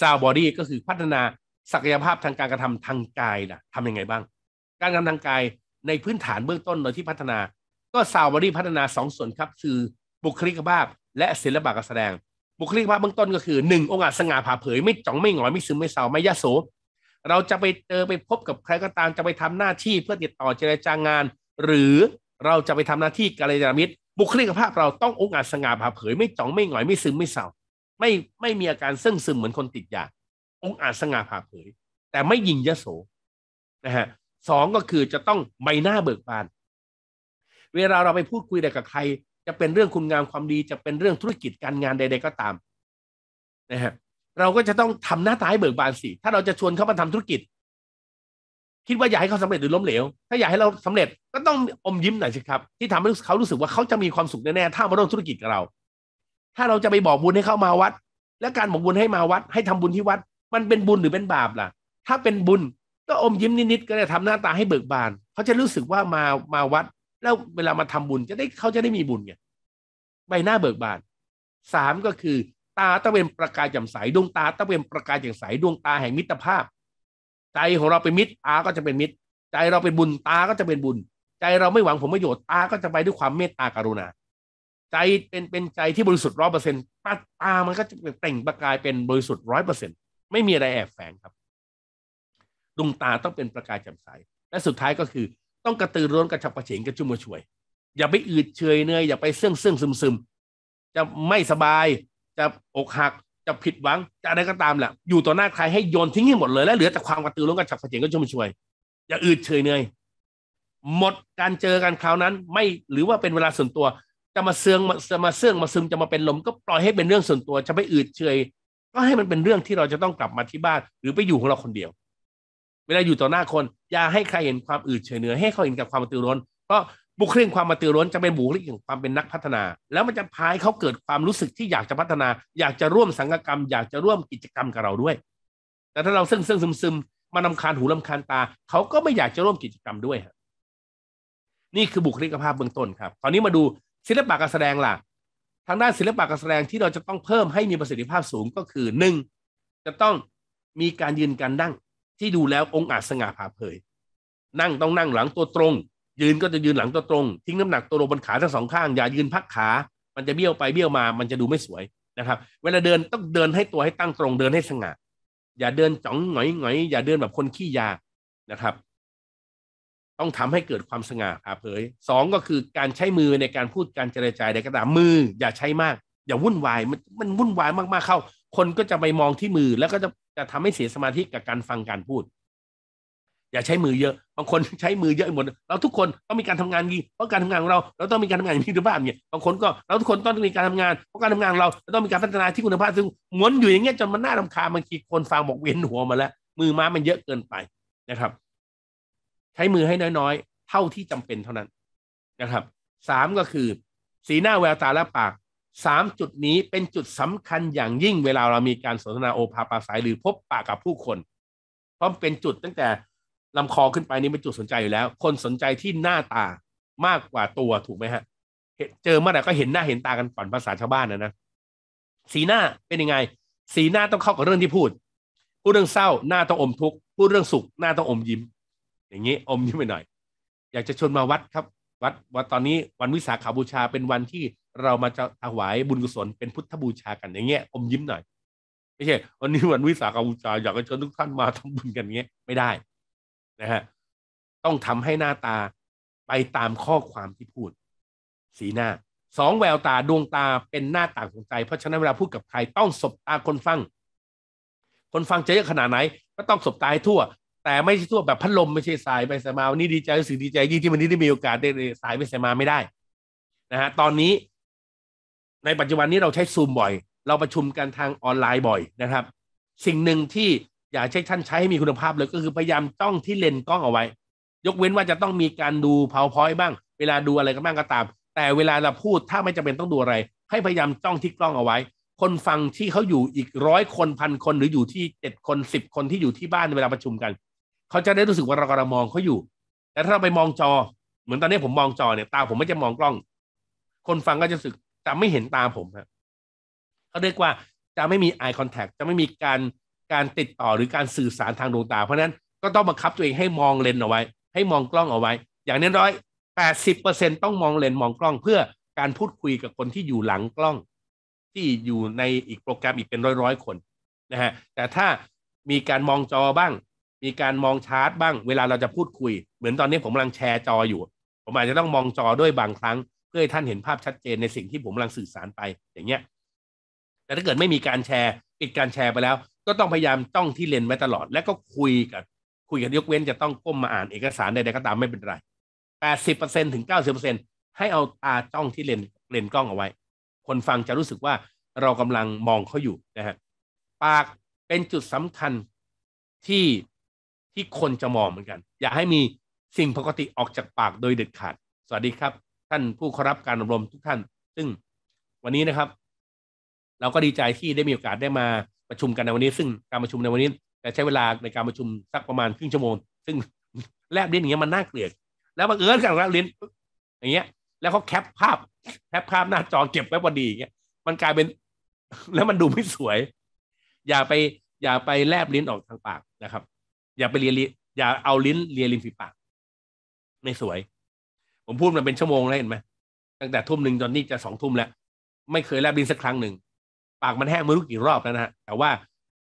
ซาวบอดี้ก็คือพัฒนาศักยภาพทางการกระทำทางกายล่ะทำยังไงบ้าง การกระทำทางกายในพื้นฐานเบื้องต้นโดยที่พัฒนา ก็ซาวบอดี้พัฒนา 2 ส่วนครับ คือบุคลิกภาพ และศิลปะการแสดง บุคลิกภาพเบื้องต้นก็คือ 1องค์อาจสง่าผ่าเผย ไม่จ่องไม่หงอยไม่ซึม ไม่เศร้าไม่ยะโส เราจะไปเจอไปพบกับใครก็ตามจะไปทำหน้าที่เพื่อติดต่อเจรจางาน หรือเราจะไปทำหน้าที่กัลยาณมิตร บุคลิกภาพเราต้ององค์อาจสง่าผ่าเผย ไม่จ่องไม่หงอยไม่ซึมไม่เศร้าไม่ไม่มีอาการเสื่องซึมเหมือนคนติดยา องอาจสง่าผ่าเผย แต่ไม่ยิงยโสนะฮะสองก็คือจะต้องใบหน้าเบิกบาน เวลาเราไปพูดคุยอะไรกับใคร จะเป็นเรื่องคุณงามความดีจะเป็นเรื่องธุรกิจการงานใด ๆก็ตามนะฮะเราก็จะต้องทำหน้าตาให้เบิกบานสิถ้าเราจะชวนเขามาทำธุรกิจ คิดว่าอยากให้เขาสำเร็จหรือล้มเหลว ถ้าอยากให้เราสำเร็จก็ต้องอมยิ้มหน่อยสิครับที่ทำให้เขารู้สึกว่าเขาจะมีความสุขแน่ๆถ้ามาร่วมธุรกิจกับเราถ้าเราจะไปบอกบุญให้เข้ามาวัด และการบอกบุญให้มาวัด ให้ทำบุญที่วัด มันเป็นบุญหรือเป็นบาปล่ะ ถ้าเป็นบุญ ก็อมยิ้มนิดๆก็ได้ทำหน้าตาให้เบิกบานเขาจะรู้สึกว่ามามาวัดแล้วเวลามาทำบุญจะได้เขาจะได้มีบุญไงใบหน้าเบิกบานสามก็คือ ตาต้องเป็นประกายแจ่มใสดวงตาต้องเป็นประกายแจ่มใสดวงตาแห่งมิตรภาพ ใจของเราเป็นมิตรอาก็จะเป็นมิตร ใจเราเป็นบุญตาก็จะเป็นบุญ ใจเราไม่หวังผลประโยชน์ ตาก็จะไปด้วยความเมตตากรุณาใจเป็นเป็นใจที่บริสุทธิ์ร้อยเปอร์เซ็นต์ตามันก็จะเต่งประกายเป็นบริสุทธิ์ร้อยเปอร์เซ็นต์ไม่มีอะไรแอบแฝงครับดวงตาต้องเป็นประกายแจ่มใสและสุดท้ายก็คือ ต้องกระตือร้อนกระฉับกระเฉงกระชุ่มกระชวยอย่าไปอืดเฉยเนื่อยอย่าไปเสื่องเสื่องซึมซึมจะไม่สบายจะอกหักจะผิดหวังจะอะไรก็ตามแหละอยู่ต่อหน้าใครให้โยนทิ้งให้หมดเลยและเหลือแต่ความกระตือร้อนกระฉับกระเฉงกระชุ่มกระชวยอย่าอืดเฉยเนื่อย หมดการเจอกันคราวนั้นไม่หรือว่าเป็นเวลาส่วนตัวจะมาเสื่องมาจะมาเสื่องมาซึมจะมาเป็นลมก็ปล่อยให้เป็นเรื่องส่วนตัวจะไม่อืดเฉยก็ให้มันเป็นเรื่องที่เราจะต้องกลับมาที่บ้านหรือไปอยู่ของเราคนเดียวเวลาอยู่ต่อหน้าคนอย่าให้ใครเห็นความอืดเฉยเหนื่อยให้เขาเห็นกับความมตื่นร้อนก็บุคลิกความมาตื่นร้อนจะเป็นบุคลิกของความเป็นนักพัฒนา แล้วมันจะพายเขาเกิดความรู้สึกที่อยากจะพัฒนา อยากจะร่วมสังกกรรมอยากจะร่วมกิจกรรมกับเราด้วย แต่ถ้าเราซึ่งซึ่งซึมซึมมันำคาญหูลำคาญตา เขาก็ไม่อยากจะร่วมกิจกรรมด้วยนี่คือบุคลิกภาพเบื้องต้นครับตอนนี้มาดูศิลปะการแสดงล่ะทางด้านศิลปะการแสดงที่เราจะต้องเพิ่มให้มีประสิทธิภาพสูงก็คือหนึ่งจะต้องมีการยืนการนั่งที่ดูแล้วองค์อาจสง่าผ่าเผย นั่งต้องนั่งหลังตัวตรง ยืนก็จะยืนหลังตัวตรงทิ้งน้ำหนักตัวลงบนขาทั้งสองข้างอย่ายืนพักขา มันจะเบี้ยวไปเบี้ยวมามันจะดูไม่สวยนะครับ เวลาเดินต้องเดินให้ตัวให้ตั้งตรงเดินให้สง่าอย่าเดินจ๋องหงอยหงอยอย่าเดินแบบคนขี้ยานะครับต้องทำให้เกิดความสง่าผ่าเผยสองก็คือการใช้มือในการพูดการเจรจาใดก็ตามมืออย่าใช้มาก อย่าวุ่นวายมันมันวุ่นวายมากๆเข้า คนก็จะไปมองที่มือแล้วก็จะจะทำให้เสียสมาธิกับการฟังการพูด อย่าใช้มือเยอะ บางคนใช้มือเยอะหมดเราทุกคนต้องมีการทำงานดีเพราะการทำงานของเราเราต้องมีการทำงานอี่คุณภาพเนี่ยบางคนก็เราทุกคนต้องมีการทำงานเพราะการทำงานเราเราต้องมีการพัฒนาที่คุณภาพซึ่งมวนอยู่อย่างเงี้ยจนมันน่ารำคาญบางทีคนฟังบอกเวียนหัวมาแล้ว มือม้ามันเยอะเกินไปนะครับใช้มือให้น้อยๆ เท่าที่จำเป็นเท่านั้นนะครับ สามก็คือสีหน้าแววตาและปาก สามจุดนี้เป็นจุดสำคัญอย่างยิ่งเวลาเรามีการสนทนาโอภาปาสายหรือพบปากกับผู้คน เพราะเป็นจุดตั้งแต่ลำคอขึ้นไปนี่เป็นจุดสนใจอยู่แล้ว คนสนใจที่หน้าตามากกว่าตัวถูกไหมฮะ เจอเมื่อไหร่ก็เห็นหน้าเห็นตากันก่อนภาษาชาวบ้านนะนะ สีหน้าเป็นยังไง สีหน้าต้องเข้ากับเรื่องที่พูด พูดเรื่องเศร้าหน้าต้องอมทุกข์ พูดเรื่องสุข หน้าต้องอมยิ้มอย่างนี้อมยิ้มไปหน่อยอยากจะชวนมาวัดครับวัดวัดตอนนี้วันวิสาขาบูชาเป็นวันที่เรามาจะถวายบุญกุศลเป็นพุทธบูชากันอย่างเงี้ยอมยิ้มหน่อยไม่ใช่วันนี้วันวิสาขาบูชาอยากจะชวนทุกท่านมาทำบุญกันเงี้ย ไม่ได้นะฮะต้องทำให้หน้าตาไปตามข้อความที่พูดสีหน้าสองแววตาดวงตาเป็นหน้าต่างของใจเพราะฉะนั้นเวลาพูดกับใครต้องสบตาคนฟังคนฟังจะเยอะขนาดไหน ก็ต้องสบตาให้ทั่วแต่ไม่ใช่ทั่วแบบพัดลมไม่ใช่สายไปสายมาวันนี้ดีใจรู้สึกดีใจยิ่งที่วันนี้ได้มีโอกาสได้สายไปสายมา ไม่ได้นะฮะ ตอนนี้ ในปัจจุบันนี้เราใช้ซูมบ่อย เราประชุมกันทางออนไลน์บ่อยนะครับ สิ่งหนึ่งที่อยากให้ท่านใช้ ให้มีคุณภาพเลย ก็คือ พยายามต้องที่เลนกล้องเอาไว้ ยกเว้นว่าจะต้องมีการดู powerpoint บ้าง เวลาดูอะไรก็บ้างก็ตาม แต่เวลาเราพูดถ้าไม่จำเป็นต้องดูอะไร ให้พยายามจ้องที่กล้องเอาไว้ คนฟังที่เขาอยู่อีกร้อยคนพันคนหรืออยู่ที่เจ็ดคนสิบคนที่อยู่ที่บ้านเวลาประชุมกันเขาจะได้รู้สึกว่าเรากำลังมองเขาอยู่ แต่ถ้าเราไปมองจอ เหมือนตอนนี้ผมมองจอเนี่ย ตาผมไม่จะมองกล้อง คนฟังก็จะรู้สึกจะไม่เห็นตาผมครับ เขาเรียกว่าจะไม่มี eye contact จะไม่มีการการติดต่อหรือการสื่อสารทางดวงตา เพราะนั้นก็ต้องบังคับตัวเองให้มองเลนเอาไว้ ให้มองกล้องเอาไว้ อย่างน้อยแปดสิบเปอร์เซ็นต้องมองเลนมองกล้อง เพื่อการพูดคุยกับคนที่อยู่หลังกล้อง ที่อยู่ในอีกโปรแกรมอีกเป็นร้อย ๆ คนนะฮะ แต่ถ้ามีการมองจอบ้างมีการมองชาร์ตบ้างเวลาเราจะพูดคุย เหมือนตอนนี้ผมกำลังแชร์จออยู่ ผมอาจจะต้องมองจอด้วยบางครั้ง เพื่อให้ท่านเห็นภาพชัดเจนในสิ่งที่ผมกำลังสื่อสารไปอย่างเงี้ย แต่ถ้าเกิดไม่มีการแชร์ปิดการแชร์ไปแล้ว ก็ต้องพยายามจ้องที่เลนไว้ตลอด และก็คุยกับคุยกันยกเว้นจะต้องก้มมาอ่านเอกสารใดๆก็ตามไม่เป็นไรแปดสิบเปอร์เซ็นถึงเก้าสิบเปอร์เซ็นให้เอาตาจ้องที่เลนเลนกล้องเอาไว้ คนฟังจะรู้สึกว่าเรากำลังมองเขาอยู่นะฮะปากเป็นจุดสำคัญที่ที่คนจะมองเหมือนกัน อย่าให้มีสิ่งปกติออกจากปากโดยเด็ดขาด สวัสดีครับ ท่านผู้ครับการอบรมทุกท่าน ซึ่งวันนี้นะครับ เราก็ดีใจที่ได้มีโอกาสได้มาประชุมกันในวันนี้ ซึ่งการประชุมในวันนี้จะใช้เวลาในการประชุมสักประมาณครึ่งชั่วโมงซึ่งแลบลิ้นอย่างเงี้ยมันน่าเกลียดแล้วบังเอิญกันแลบลิ้น อย่างเงี้ย แล้วเขาแคปภาพ แคปภาพหน้าจอเก็บไว้พอดีอย่างเงี้ย มันกลายเป็นแล้วมันดูไม่สวย อย่าไปอย่าไปแลบลิ้นออกทางปากนะครับอย่าไปเรียนอย่าเอาลิ้นเลียริมฝีปากไม่ สวย ผมพูดมันเป็นชั่วโมงแล้วเห็นไหมตั้งแต่ทุ่มหนึ่งจนนี่จะสองทุ่มแล้วไม่เคยแลบลิ้นสักครั้งหนึ่งปากมันแห้งไม่รู้กี่รอบแล้วนะฮะแต่ว่า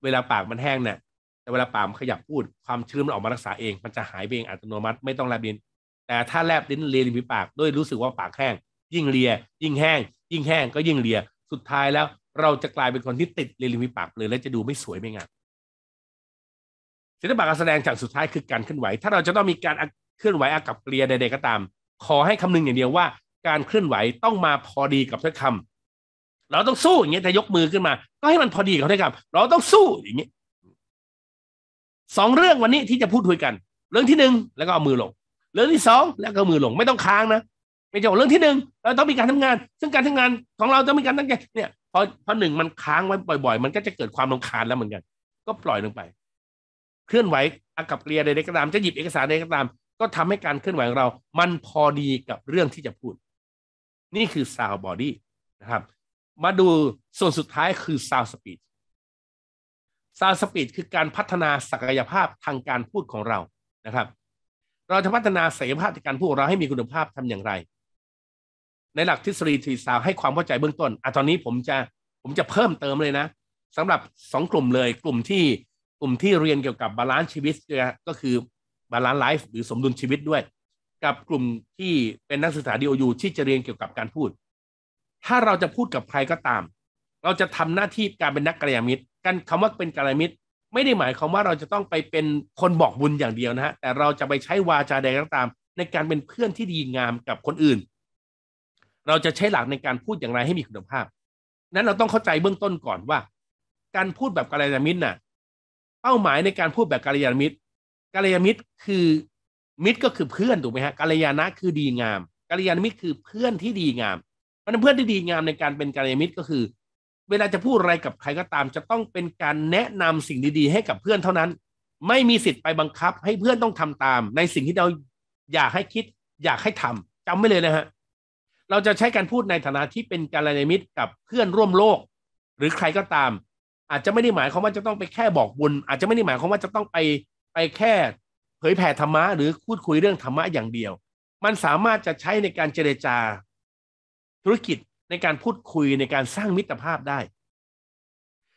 เวลาปากมันแห้งเนี่ยแต่เวลาปากมันขยับพูด ความชื้นมันออกมารักษาเองมันจะหายเอง อัตโนมัติไม่ต้องแลบลิ้นแต่ถ้าแลบลิ้นเลียริมฝีปากด้วยรู้สึกว่าปากแห้งยิ่งเลีย ยิ่งแห้งยิ่งแห้งก็ยิ่งเลีย สุดท้ายแล้ว เราจะกลายเป็นคนที่ติดเลียริมฝีปากเลยและจะดูไม่สวยไม่งามศิลปะการแสดงฉากสุดท้ายคือการเคลื่อนไหว ถ้าเราจะต้องมีการเคลื่อนไหวอากับเกลียใด ๆ ก็ตาม ขอให้คำนึงอย่างเดียวว่าการเคลื่อนไหวต้องมาพอดีกับท้อยคำเราต้องสู้อย่างเงี้ยแต่ยกมือขึ้นมา ก็ให้มันพอดีกับท้อยคำเราต้องสู้อย่างเงี้ยสองเรื่องวันนี้ที่จะพูดคุยกัน เรื่องที่หนึ่งแล้วก็เอามือลง เรื่องที่สองแล้วก็มือลง ไม่ต้องค้างนะ ไม่จบเรื่องที่หนึ่งเราต้องมีการทำงาน ซึ่งการทำงานของเราต้องมีการตั้งใจเนี่ย พอพอหนึ่งมันค้างไว้บ่อย ๆ มันก็จะเกิดความรำคาญแล้วเหมือนกัน ก็ปล่อยลงไปเคลื่อนไหวอากับเรียใดๆก็ตามจะหยิบเอกสารใดก็ตาม ก็ทำให้การเคลื่อนไหวของเรามันพอดีกับเรื่องที่จะพูดนี่คือซาวบอดี้นะครับมาดูส่วนสุดท้ายคือซาวสปีดซาวสปีดคือการพัฒนาศักยภาพทางการพูดของเรานะครับ เราจะพัฒนาศักยภาพในการพูดของเราให้มีคุณภาพทำอย่างไร ในหลักทฤษฎีทีสาวให้ความเข้าใจเบื้องต้นอ่ะตอนนี้ผมจะผมจะเพิ่มเติมเลยนะ สำหรับสองกลุ่มเลยกลุ่มที่กลุ่มที่เรียนเกี่ยวกับบาลานซ์ชีวิตก็คือบาลานซ์ไลฟ์หรือสมดุลชีวิตด้วยกับกลุ่มที่เป็นนักศึกษาดีโอยูที่จะเรียนเกี่ยวกับการพูด ถ้าเราจะพูดกับใครก็ตาม เราจะทำหน้าที่การเป็นนักกายามิตรการคำว่าเป็นกายามิตรไม่ได้หมายความว่าเราจะต้องไปเป็นคนบอกบุญอย่างเดียวนะฮะแต่เราจะไปใช้วาจาใดก็ตาม ในการเป็นเพื่อนที่ดีงามกับคนอื่น เราจะใช้หลักในการพูดอย่างไรให้มีคุณภาพนั้นเราต้องเข้าใจเบื้องต้นก่อนว่า การพูดแบบกายามิตรน่ะเป้าหมายในการพูดแบบกาลยานมิตรกาลยานมิตรคือมิตรก็คือเพื่อนถูกไหมฮะกาลยานะคือดีงามกาลยานมิตรคือเพื่อนที่ดีงามเพราะเพื่อนที่ดีงามในการเป็นกาลยานมิตรก็คือ เวลาจะพูดอะไรกับใครก็ตาม จะต้องเป็นการแนะนำสิ่งดีๆ ให้กับเพื่อนเท่านั้น ไม่มีสิทธิ์ไปบังคับให้เพื่อนต้องทำตาม ในสิ่งที่เราอยากให้คิด อยากให้ทำ จำไม่เลยนะฮะเราจะใช้การพูดในฐานะที่เป็นกาลยานมิตรกับเพื่อนร่วมโลก หรือใครก็ตามอาจจะไม่ได้หมายความว่าจะต้องไปแค่บอกบุญอาจจะไม่ได้หมายความว่าจะต้องไปไปแค่ เผยแผ่ธรรมะหรือพูดคุยเรื่องธรรมะอย่างเดียว มันสามารถจะใช้ในการเจรจา ธุรกิจในการพูดคุยในการสร้างมิตรภาพได้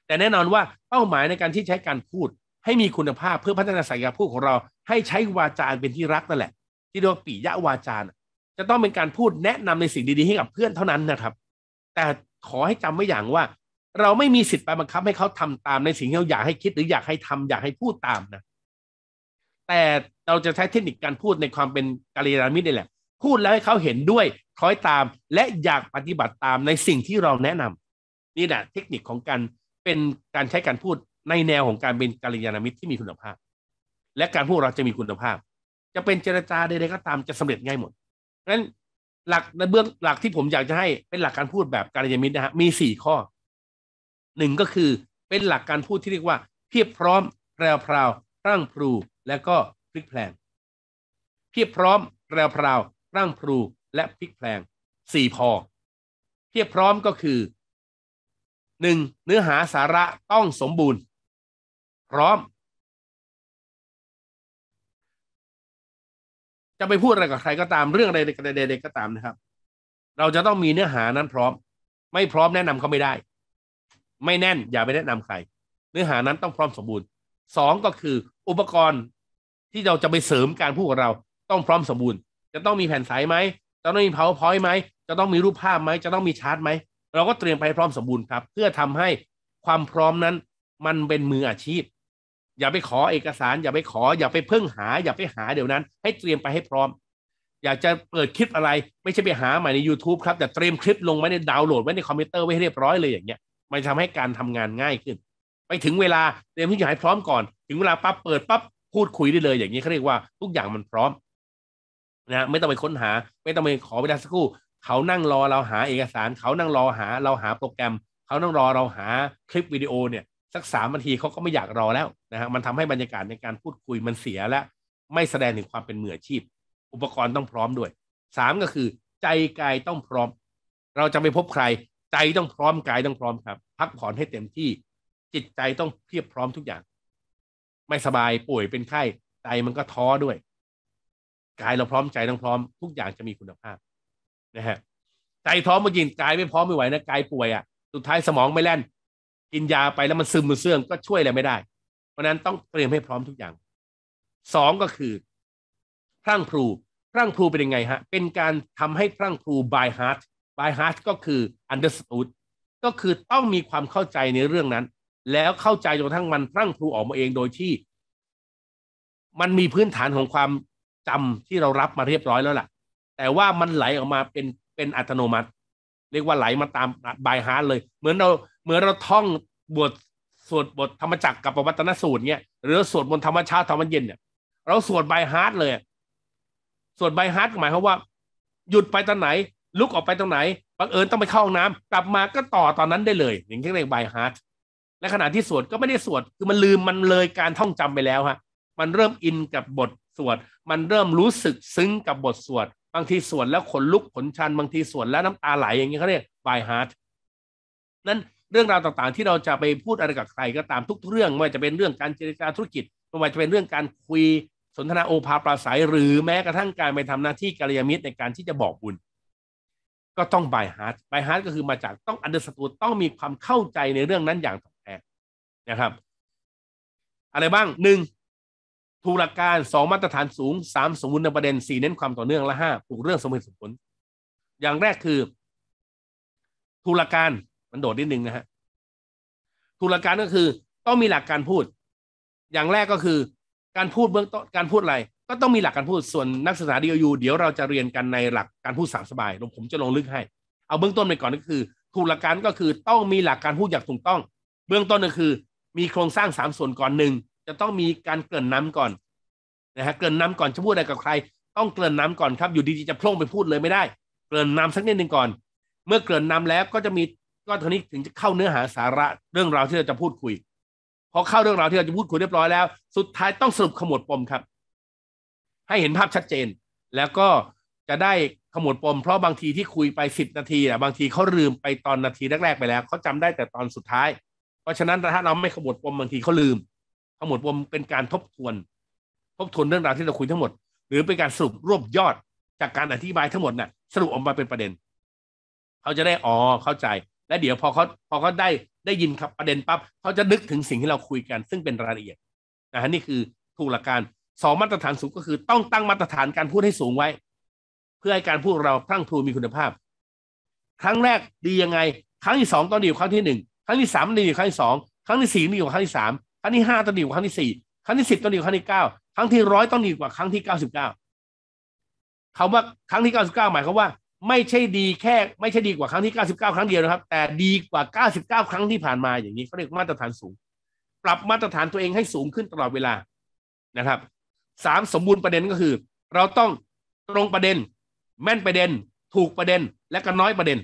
แต่แน่นอนว่าเป้าหมายในการที่ใช้การพูดให้มีคุณภาพเพื่อพัฒนาศักยภาพพูดของเราให้ใช้วาจาเป็นที่รักนั่นแหละ ที่เรียกว่าปิยวาจาจะต้องเป็นการพูดแนะนำในสิ่งดีๆ ให้กับเพื่อนเท่านั้นนะครับ แต่ขอให้จำไว้อย่างว่าเราไม่มีสิทธิ์ไปบังคับให้เขาทำตามในสิ่งที่เราอยากให้คิดหรืออยากให้ทำอยากให้พูดตามนะ แต่เราจะใช้เทคนิคการพูดในความเป็นกาลยามิตรนี่แหละ พูดแล้วให้เขาเห็นด้วยคล้อยตามและอยากปฏิบัติตามในสิ่งที่เราแนะนำ นี่แหละเทคนิคของการเป็นการใช้การพูดในแนวของการเป็นกาลยามิตรที่มีคุณภาพ และการพูดเราจะมีคุณภาพ จะเป็นเจรจาใดๆก็ตามจะสำเร็จง่ายหมดงั้นหลักในเบื้องหลักที่ผมอยากจะให้เป็นหลักการพูดแบบการยามิตรนะฮะมีสี่ข้อหนึ่งก็คือเป็นหลักการพูดที่เรียกว่าเพียบพร้อมแปรวพราวร่างพลูและก็พลิกแพลงเพียบพร้อมแปรวพราวร่างพลูและพลิกแพลงสี่พอเพียบพร้อมก็คือหนึ่งเนื้อหาสาระต้องสมบูรณ์ พร้อม จะไปพูดอะไรกับใครก็ตามเรื่องอะไรใดๆก็ตามนะครับ เราจะต้องมีเนื้อหานั้นพร้อม ไม่พร้อมแนะนำเขาไม่ได้ไม่แน่นอย่าไปแนะนำใคร เนื้อหานั้นต้องพร้อมสมบูรณ์สองก็คืออุปกรณ์ที่เราจะไปเสริมการพูดของเราต้องพร้อมสมบูรณ์ จะต้องมีแผ่นสายไหมจะต้องมี powerpoint ไหมจะต้องมีรูปภาพไหมจะต้องมีชาร์ตไหม เราก็เตรียมไปพร้อมสมบูรณ์ครับ เพื่อทำให้ความพร้อมนั้นมันเป็นมืออาชีพ อย่าไปขอเอกสาร อย่าไปขออย่าไปเพิ่งหา อย่าไปหาเดี๋ยวนั้น ให้เตรียมไปให้พร้อม อยากจะเปิดคลิปอะไร ไม่ใช่ไปหาใหม่ใน YouTube ครับแต่เตรียมคลิปลงไว้ในดาวน์โหลดไว้ในคอมพิวเตอร์ไว้ให้เรียบร้อยเลยอย่างเงี้ยมันทำให้การทำงานง่ายขึ้น ไปถึงเวลาเตรียมทุกอย่างให้พร้อมก่อนถึงเวลาปั๊บเปิดปั๊บพูดคุยได้เลยอย่างนี้เขาเรียกว่าทุกอย่างมันพร้อมนะไม่ต้องไปค้นหา ไม่ต้องไปขอเวลาสักครู่เขานั่งรอเราหาเอกสารเขานั่งรอหาเราหาโปรแกรมเขานั่งรอเราหาคลิปวิดีโอเนี่ยสักสามนาทีเขาก็ไม่อยากรอแล้วนะฮะมันทำให้บรรยากาศในการพูดคุยมันเสียและ ไม่แสดงถึงความเป็นมืออาชีพ อุปกรณ์ต้องพร้อมด้วยสามก็คือ ใจกายต้องพร้อม เราจะไปพบใครใจต้องพร้อมกายต้องพร้อมครับพักผ่อนให้เต็มที่ จิตใจต้องเพียบพร้อมทุกอย่าง ไม่สบายป่วยเป็นไข้ใจมันก็ท้อด้วย กายเราพร้อมใจต้องพร้อมทุกอย่างจะมีคุณภาพนะฮะใจท้อมากินกายไม่พร้อมไม่ไหวนะกายป่วยอะ่ะสุดท้ายสมองไม่แล่น กินยาไปแล้วมันซึมมันเสื่อมก็ช่วยอะไรไม่ได้ เพราะนั้นต้องเตรียมให้พร้อมทุกอย่างสองก็คือพรั่งพลูพรั่งพลูเป็นยังไงฮะ เป็นการทำให้พรั่งพลูายฮาร์ท by heart ก็คือ understood ก็คือต้องมีความเข้าใจในเรื่องนั้น แล้วเข้าใจจนทั้งมันรั้งพรูออกมาเองโดยที่ มันมีพื้นฐานของความจำที่เรารับมาเรียบร้อยแล้วล่ะ แต่ว่ามันไหลออกมาเป็นเป็นอัตโนมัติ เรียกว่าไหลมาตามบายฮาร์ดเลย เหมือนเราเหมือนเราท่องบทสวดบทธรรมจักรกับปวัตนสูตรเนี่ยหรือสวดบนธรรมชาติธรรมเย็นเนี่ย เราสวดบายฮาร์ดเลยสวดบายฮาร์ดหมายความว่าหยุดไปตอนไหนลุกออกไปตรงไหนบังเอิญต้องไปเข้าห้องน้ำ กลับมาก็ต่อตอนนั้นได้เลยอย่างเช่นรนบายฮาร์ดและขณะที่สวดก็ไม่ได้สวดคือมันลืมมันเลยการท่องจำไปแล้วฮะมันเริ่มอินกับบทสวดมันเริ่มรู้สึกซึ้งกับบทสวดบางทีสวดแล้วขนลุกขนชันบางทีสวดแล้วน้ำตาไหลอย่างนี้เขาเรียกบายฮาร์ดนั้นเรื่องราวต่างๆ ที่เราจะไปพูดอะไรกับใครก็ตามทุกเรื่องไม่ว่าจะเป็นเรื่องการเจรจาธุรกิจไม่ว่าจะเป็นเรื่องการคุย สนทนาโอภาปราศัย หรือแม้กระทั่งการไปทำหน้าที่กัลยาณมิตรในการที่จะบอกบุญก็ต้องบายฮาร์ดบายฮาร์ดก็คือมาจากต้อง u n d e r s t a ู d ต้องมีความเข้าใจในเรื่องนั้นอย่างถ่องแท้นะครับ อะไรบ้างหนึ่งทูลักการสองมาตรฐานสูงสามสมบูรณ์ในประเด็นสี่เน้นความต่อเนื่องและห้าผูกเรื่องสมเหตุสมผล อย่างแรกคือทูลักการมันโดดนิดนึงนะฮะทูลักการก็คือต้องมีหลักการพูด อย่างแรกก็คือการพูดเบื้องต้นการพูดอะไรก็ต้องมีหลักการพูดส่วนนักศึกษาดียูเดี๋ยวเราจะเรียนกันในหลักการพูดสามสบายผมจะลงลึกให้ เอาเบื้องต้นไปก่อนก็คือถูกหลักการก็คือต้องมีหลักการพูดอย่างถูกต้อง เบื้องต้นก็คือ มีโครงสร้างสามส่วนก่อนหนึ่งจะต้องมีการเกิ่นนำก่อนนะฮะเกิ่นนำก่อนจะพูดอะไรกับใคร ต้องเกิ่นนำก่อนครับอยู่ดีๆจะพล่งไปพูดเลยไม่ได้ เกิ่นน้าสักนิดหนึ่งก่อน เมื่อเกิ่นน้าแล้วก็จะมีก็ทีนี้ถึงจะเข้าเนื้อหาสาระ เรื่องราวที่เราจะพูดคุยพอเข้าเรื่องราวที่เราจะพูดคุยเรียบร้อยแล้วสุดท้ายต้องสรุปขมวดปมครับให้เห็นภาพชัดเจนแล้วก็จะได้ขมวดปมเพราะบางทีที่คุยไปสิบนาทีอ่ะบางทีเขาลืมไปตอนนาทีแรกๆไปแล้วเขาจำได้แต่ตอนสุดท้าย เพราะฉะนั้นถ้าเราไม่ขมวดปมบางทีเขาลืมขมวดปมเป็นการทบทวนทบทวนเรื่องราวที่เราคุยทั้งหมดหรือเป็นการสรุปรวบยอดจากการอธิบายทั้งหมดน่ะสรุปออกมาเป็นประเด็นเขาจะได้อ๋อเข้าใจและเดี๋ยวพอเขาพอเขาได้ได้ยินครับประเด็นปั๊บเขาจะนึกถึงสิ่งที่เราคุยกัน ซึ่งเป็นรายละเอียดนะฮะนี่คือถูกหลักการสองมาตรฐานสูงก็คือต้องตั้งมาตรฐานการพูดให้สูงไว้ เพื่อให้การพูดเราพรั่งพรูมีคุณภาพ ครั้งแรกดียังไง ครั้งที่สองต้องดีกว่าครั้งที่หนึ่งครั้งที่สามดีกว่าครั้งที่สองครั้งที่สี่ดีกว่าครั้งที่สามครั้งที่ห้าต้องดีกว่าครั้งที่สี่ครั้งที่สิบต้องดีกว่าครั้งที่เก้าครั้งที่ร้อยต้องดีกว่าครั้งที่เก้าสิบเก้าคำว่าครั้งที่เก้าสิบเก้าหมายความว่าไม่ใช่ดีแค่ไม่ใช่ดีกว่าครั้งที่เก้าสิบเก้าครั้งเดียวนะครับ แต่ดีกว่าเก้าสิบเก้าครั้งที่ผ่านมาอย่างนี้เขาเรียกมาตรฐานสูง ปรับมาตรฐานตัวเองให้สูงขึ้นตลอดเวลานะครับสามสมบูรณ์ประเด็นก็คือ เราต้องตรงประเด็น แม่นประเด็น ถูกประเด็น และก็น้อยประเด็น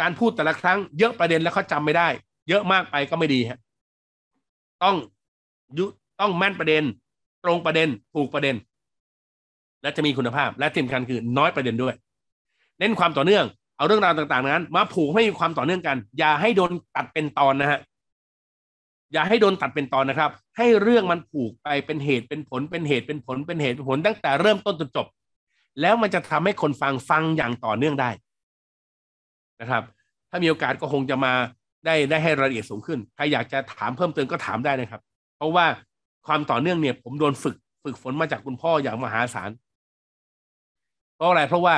การพูดแต่ละครั้ง เยอะประเด็นแล้วเขาจำไม่ได้ เยอะมากไปก็ไม่ดีฮะต้องยุต้องแม่นประเด็น ตรงประเด็นถูกประเด็น และจะมีคุณภาพและที่สำคัญคือน้อยประเด็นด้วย เน้นความต่อเนื่อง เอาเรื่องราวต่างๆ นั้น มาผูกให้มีความต่อเนื่องกัน อย่าให้โดนตัดเป็นตอนนะฮะอย่าให้โดนตัดเป็นตอนนะครับ ให้เรื่องมันผูกไปเป็นเหตุเป็นผลเป็นเหตุเป็นผลเป็นเหตุเป็นผลตั้งแต่เริ่มต้นจนจบแล้วมันจะทำให้คนฟังฟังอย่างต่อเนื่องได้นะครับ ถ้ามีโอกาสก็คงจะมาได้ได้ให้รายละเอียดสูงขึ้นใครอยากจะถามเพิ่มเติมก็ถามได้นะครับ เพราะว่าความต่อเนื่องเนี่ยผมโดนฝึกฝึกฝนมาจากคุณพ่ออย่างมหาศาล เพราะอะไรเพราะว่า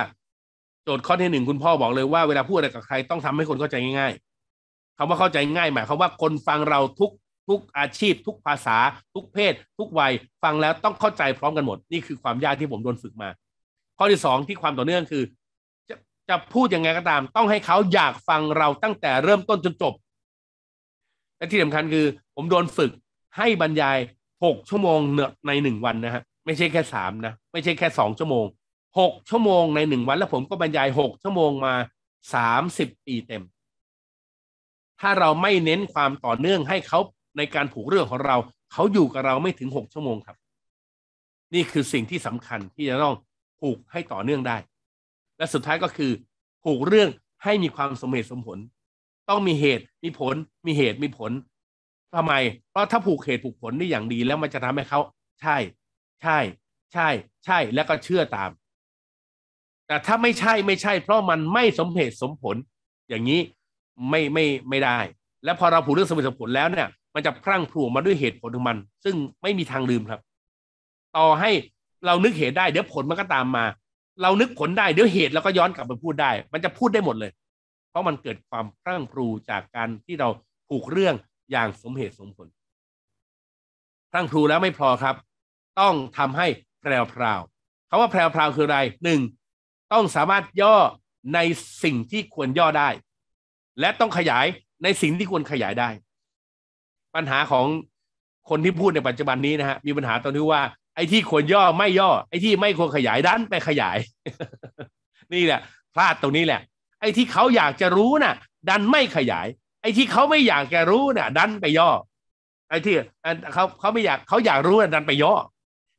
โจทย์ข้อที่หนึ่งคุณพ่อบอกเลยว่าเวลาพูดอะไรกับใครต้องทำให้คนเข้าใจง่ายคำว่าเข้าใจง่ายหมายความว่าคนฟังเราทุกทุกอาชีพ ทุกภาษา ทุกเพศ ทุกวัยฟังแล้วต้องเข้าใจพร้อมกันหมดนี่คือความยากที่ผมโดนฝึกมา ข้อที่สองที่ความต่อเนื่องคือจะจะพูดยังไงก็ตาม ต้องให้เขาอยากฟังเราตั้งแต่เริ่มต้นจนจบ และที่สำคัญคือ ผมโดนฝึกให้บรรยายหกชั่วโมงเนในหนึ่งวันนะฮะไม่ใช่แค่สามนะ ไม่ใช่แค่สองชั่วโมงหกชั่วโมงในหนึ่งวันแล้วผมก็บรรยายหกชั่วโมงมาสามสิบปีเต็มถ้าเราไม่เน้นความต่อเนื่องให้เขาในการผูกเรื่องของเราเขาอยู่กับเราไม่ถึงหกชั่วโมงครับ นี่คือสิ่งที่สำคัญที่จะต้องผูกให้ต่อเนื่องได้ และสุดท้ายก็คือ ผูกเรื่องให้มีความสมเหตุสมผล ต้องมีเหตุมีผล มีเหตุมีผลทำไม เพราะถ้าผูกเหตุผูกผลได้อย่างดีแล้วมันจะทำให้เขา ใช่ ใช่ ใช่ ใช่แล้วก็เชื่อตาม แต่ถ้าไม่ใช่ไม่ใช่ เพราะมันไม่สมเหตุสมผลอย่างนี้ไม่ไม่ไม่ได้ และพอเราผูกเรื่องสมเหตุสมผลแล้วเนี่ย มันจะพรั่งพรูมาด้วยเหตุผลของมัน ซึ่งไม่มีทางลืมครับ ต่อให้เรานึกเหตุได้เดี๋ยวผลมันก็ตามมา เรานึกผลได้เดี๋ยวเหตุเราก็ย้อนกลับไปพูดได้ มันจะพูดได้หมดเลย เพราะมันเกิดความพรั่งพรูจากการที่เราผูกเรื่องอย่างสมเหตุสมผลพรั่งพรูแล้วไม่พอครับ ต้องทำให้แพรวพาวคำว่าแพรวพาคืออะไร หนึ่งต้องสามารถย่อในสิ่งที่ควรย่อได้และต้องขยายในสิ่งที่ควรขยายได้ ปัญหาของคนที่พูดในปัจจุบันนี้นะฮะมีปัญหาตอนที่ว่า ไอ้ที่ควรย่อไม่ย่อไอ้ที่ไม่ควรขยายด้านไปขยาย นี่แหละพลาดตรงนี้แหละไอ้ที่เขาอยากจะรู้นะ่ะ ดันไม่ขยาย ไอ้ที่เขาไม่อยากจะรู้นะ่ะดันไปย่อ ไอ้ที่เขาเขาไม่อยากเขาอยากรู้นะ่ะดันไปย่อ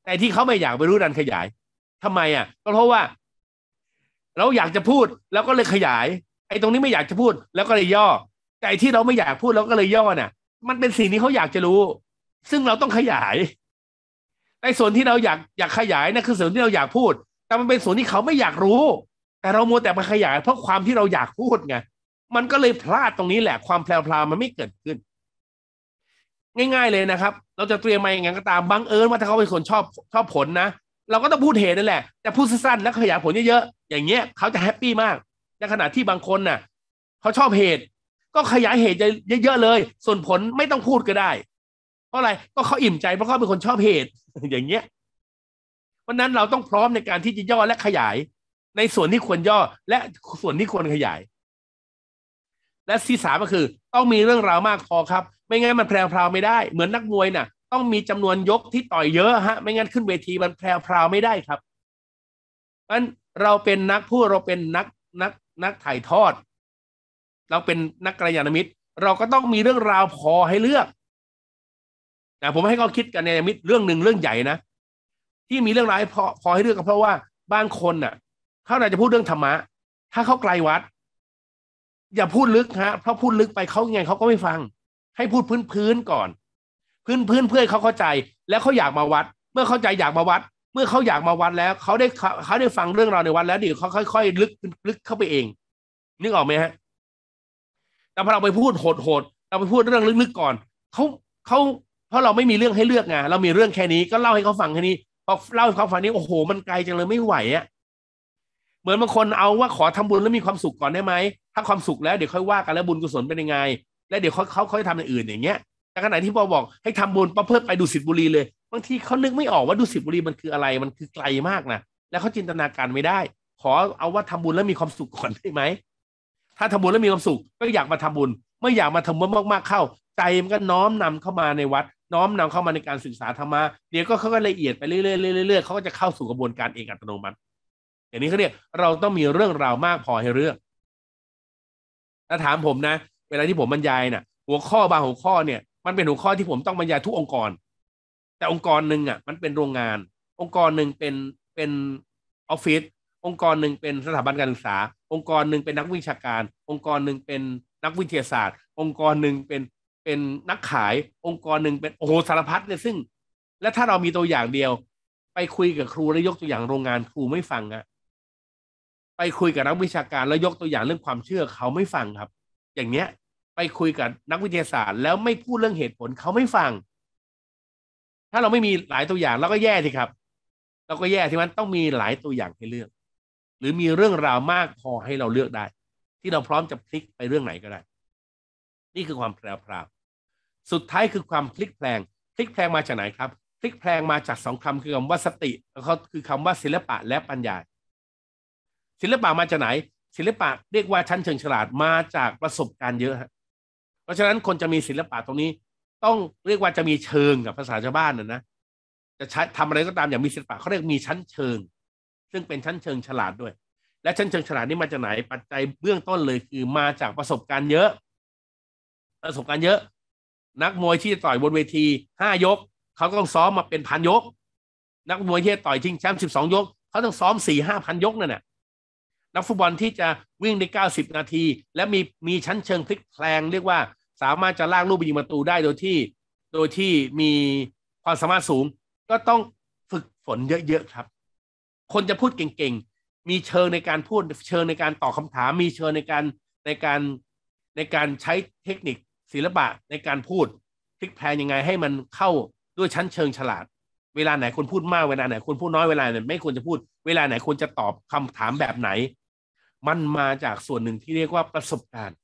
แต่ที่เขาไม่อยากไปรู้ดันขยาย ทำไมอ่ะ ก็เพราะว่าเราอยากจะพูดเราก็เลยขยายไอ้ตรงนี้ไม่อยากจะพูดแล้วก็เลยย่อแต่ที่เราไม่อยากพูดเราก็เลยย่อน่ะ มันเป็นสิ่งที่เขาอยากจะรู้ ซึ่งเราต้องขยายในส่วนที่เราอยากอยากขยายนะคือส่วนที่เราอยากพูด แต่มันเป็นส่วนที่เขาไม่อยากรู้ แต่เราโมแต่มาขยายเพราะความที่เราอยากพูดไงมันก็เลยพลาดตรงนี้แหละความแพลวๆมันไม่เกิดขึ้น ง่ายๆเลยนะครับ เราจะเตรียมมาอย่างไงก็ตามบังเอิญว่าถ้าเขาเป็นคนชอบชอบผลนะเราก็ต้องพูดเหตุนั่นแหละแต่พูดสั้นๆแล้วขยายผลเยอะๆอย่างเงี้ยเขาจะแฮปปี้มากในขณะที่บางคนน่ะเขาชอบเหตุ ก็ขยายเหตุเยอะๆเลย ส่วนผลไม่ต้องพูดก็ได้ เพราะอะไรก็เขาอิ่มใจเพราะเขาเป็นคนชอบเหตุ อย่างเงี้ยเพราะนั้นเราต้องพร้อมในการที่จะย่อและขยาย ในส่วนที่ควรย่อและส่วนที่ควรขยาย และที่สามก็คือ ต้องมีเรื่องราวมากพอครับ ไม่งั้นมันแพรวไม่ได้เหมือนนักมวยน่ะ ต้องมีจำนวนยกที่ต่อยเยอะฮะ ไม่งั้นขึ้นเวทีมันแพรวไม่ได้ครับเพราะนั้นเราเป็นนักพูดเราเป็นนักนักนักถ่ายทอด เราเป็นนักกระยาณมิตรเราก็ต้องมีเรื่องราวพอให้เลือกนะผมให้เขาคิดกันในมิตรเรื่องหนึ่งเรื่องใหญ่นะที่มีเรื่องร้ายพอพอให้เลือกก็เพราะว่าบางคนน่ะ เขาอาจจะพูดเรื่องธรรมะ ถ้าเขาไกลวัด อย่าพูดลึกฮะเพราะพูดลึกไปเขาไงเขาก็ไม่ฟัง ให้พูดพื้นพื้นก่อน พื้นพื้นเพื่อเขาเข้าใจแล้วเขาอยากมาวัด เมื่อเข้าใจอยากมาวัดเมื่อเขาอยากมาวัดแล้วเขาได้เขาได้ฟังเรื่องเราในวัดแล้วเดี๋ยวเขาค่อย ๆ ลึกลึกเข้าไปเองนึกออกไหมฮะแต่พอเราไปพูดโหดๆเราไปพูดเรื่องลึกๆก่อนเขาเขาเพราะเราไม่มีเรื่องให้เลือกไงเรามีเรื่องแค่นี้ก็เล่าให้เขาฟังแค่นี้พอเล่าให้เขาฟังนี้โอ้โห มันไกลจังเลยไม่ไหวอะ่ะเหมือนบางคนเอาว่าขอทำบุญแล้วมีความสุขก่อนได้ไหมถ้าความสุขแล้วเดี๋ยวค่อยว่ากันแล้วบุญกุศลเป็นยังไง แล้วเดี๋ยวเขาเขาค่อยทำอย่างอื่นอย่างเงี้ยแต่ขณะที่พอบอกให้ทำบุญระเพิ่มไปดูสิทธิบุรีเลยบางทีเขานึกไม่ออกว่าดูสิบบุรีมันคืออะไร มันคือไกลมากนะ แล้วเขาจินตนาการไม่ได้ ขอเอาว่าทำบุญแล้วมีความสุขก่อนได้ไหมถ้าทำบุญแล้วมีความสุขก็อยากมาทำบุญไม่อยากมาทำบุญมากๆเข้า ใจมันก็น้อมนำเข้ามาในวัดน้อมนำเข้ามาในการศึกษาธรรมะเดี๋ยวก็เขาก็ละเอียดไปเรื่อยๆเรื่อยๆเขาก็จะเข้าสู่กระบวนการเองอัตโนมัติ อย่างนี้เขาเรียกเราต้องมีเรื่องราวมากพอให้เรื่องถ้าถามผมนะเวลาที่ผมบรรยายนะ่ะ หัวข้อบางหัวข้อเนี่ย มันเป็นหัวข้อที่ผมต้องบรรยายทุกองค์กรแต่องค์กรหนึ่งอ่ะมันเป็นโรงงาน องค์กรหนึ่งเป็นเป็นออฟฟิศองค์กรหนึ่งเป็นสถาบันการศึกษา องค์กรหนึ่งเป็นนักวิชาการ องค์กรหนึ่งเป็นนักวิทยาศาสตร์ องค์กรหนึ่งเป็นเป็นนักขาย องค์กรหนึ่งเป็นโอ้โหสารพัดเลยซึ่ง และถ้าเรามีตัวอย่างเดียว ไปคุยกับครูแล้วยกตัวอย่างโรงงานครูไม่ฟังอะไปคุยกับนักวิชาการแล้วยกตัวอย่างเรื่องความเชื่อ เขาไม่ฟังครับ อย่างเนี้ยไปคุยกับนักวิทยาศาสตร์ แล้วไม่พูดเรื่องเหตุผลเขาไม่ฟังถ้าเราไม่มีหลายตัวอย่างเราก็แย่สิครับ เราก็แย่ที่มันต้องมีหลายตัวอย่างให้เลือก หรือมีเรื่องราวมากพอให้เราเลือกได้ ที่เราพร้อมจะพลิกไปเรื่องไหนก็ได้ นี่คือความแปรผราวสุดท้ายคือความพลิกแปลงพลิกแปลงมาจากไหนครับพลิกแปลงมาจากสองคำคือคำว่าสติแล้วก็คือคำว่าศิลปะและปัญญาศิลปะมาจากไหน ศิลปะ เรียกว่าชั้นเชิงฉลาดมาจากประสบการณ์เยอะฮะเพราะฉะนั้นคนจะมีศิลปะตรงนี้ต้องเรียกว่าจะมีเชิงกับภาษาชาวบ้านนะนะจะใช้ทำอะไรก็ตามอย่างมีศิลปะเขาเรียกมีชั้นเชิง ซึ่งเป็นชั้นเชิงฉลาดด้วย และชั้นเชิงฉลาดนี่มาจากไหนปัจจัยเบื้องต้นเลยคือมาจากประสบการณ์เยอะ ประสบการณ์เยอะ นักมวยที่ต่อยบนเวทีห้ายกเขาต้องซ้อมมาเป็นพันยก นักมวยที่ต่อยชิงแชมป์สิบสองยกเขาต้องซ้อมสี่ห้าพันยกนั่นแหละนักฟุตบอลที่จะวิ่งได้เก้าสิบนาที และมีมีชั้นเชิงพลิกแพลงเรียกว่าสามารถจะลากลูกไปยิงประตูได้โดยที่ โดยที่มีความสามารถสูง ก็ต้องฝึกฝนเยอะๆครับ คนจะพูดเก่งๆมีเชิงในการพูดเชิงในการ ตอบคาถาม มีเชิงในการในการในการใช้เทคนิคศิลปะในการพูดพลิกแพลงยังไง ให้มันเข้าด้วยชั้นเชิงฉลาดเวลาไหนคนพูดมากเวลาไหนคนพูดน้อยเวลาไหนไม่ควรจะพูด เวลาไหนควรจะตอบคำถามแบบไหน มันมาจากส่วนหนึ่งที่เรียกว่าประสบการณ์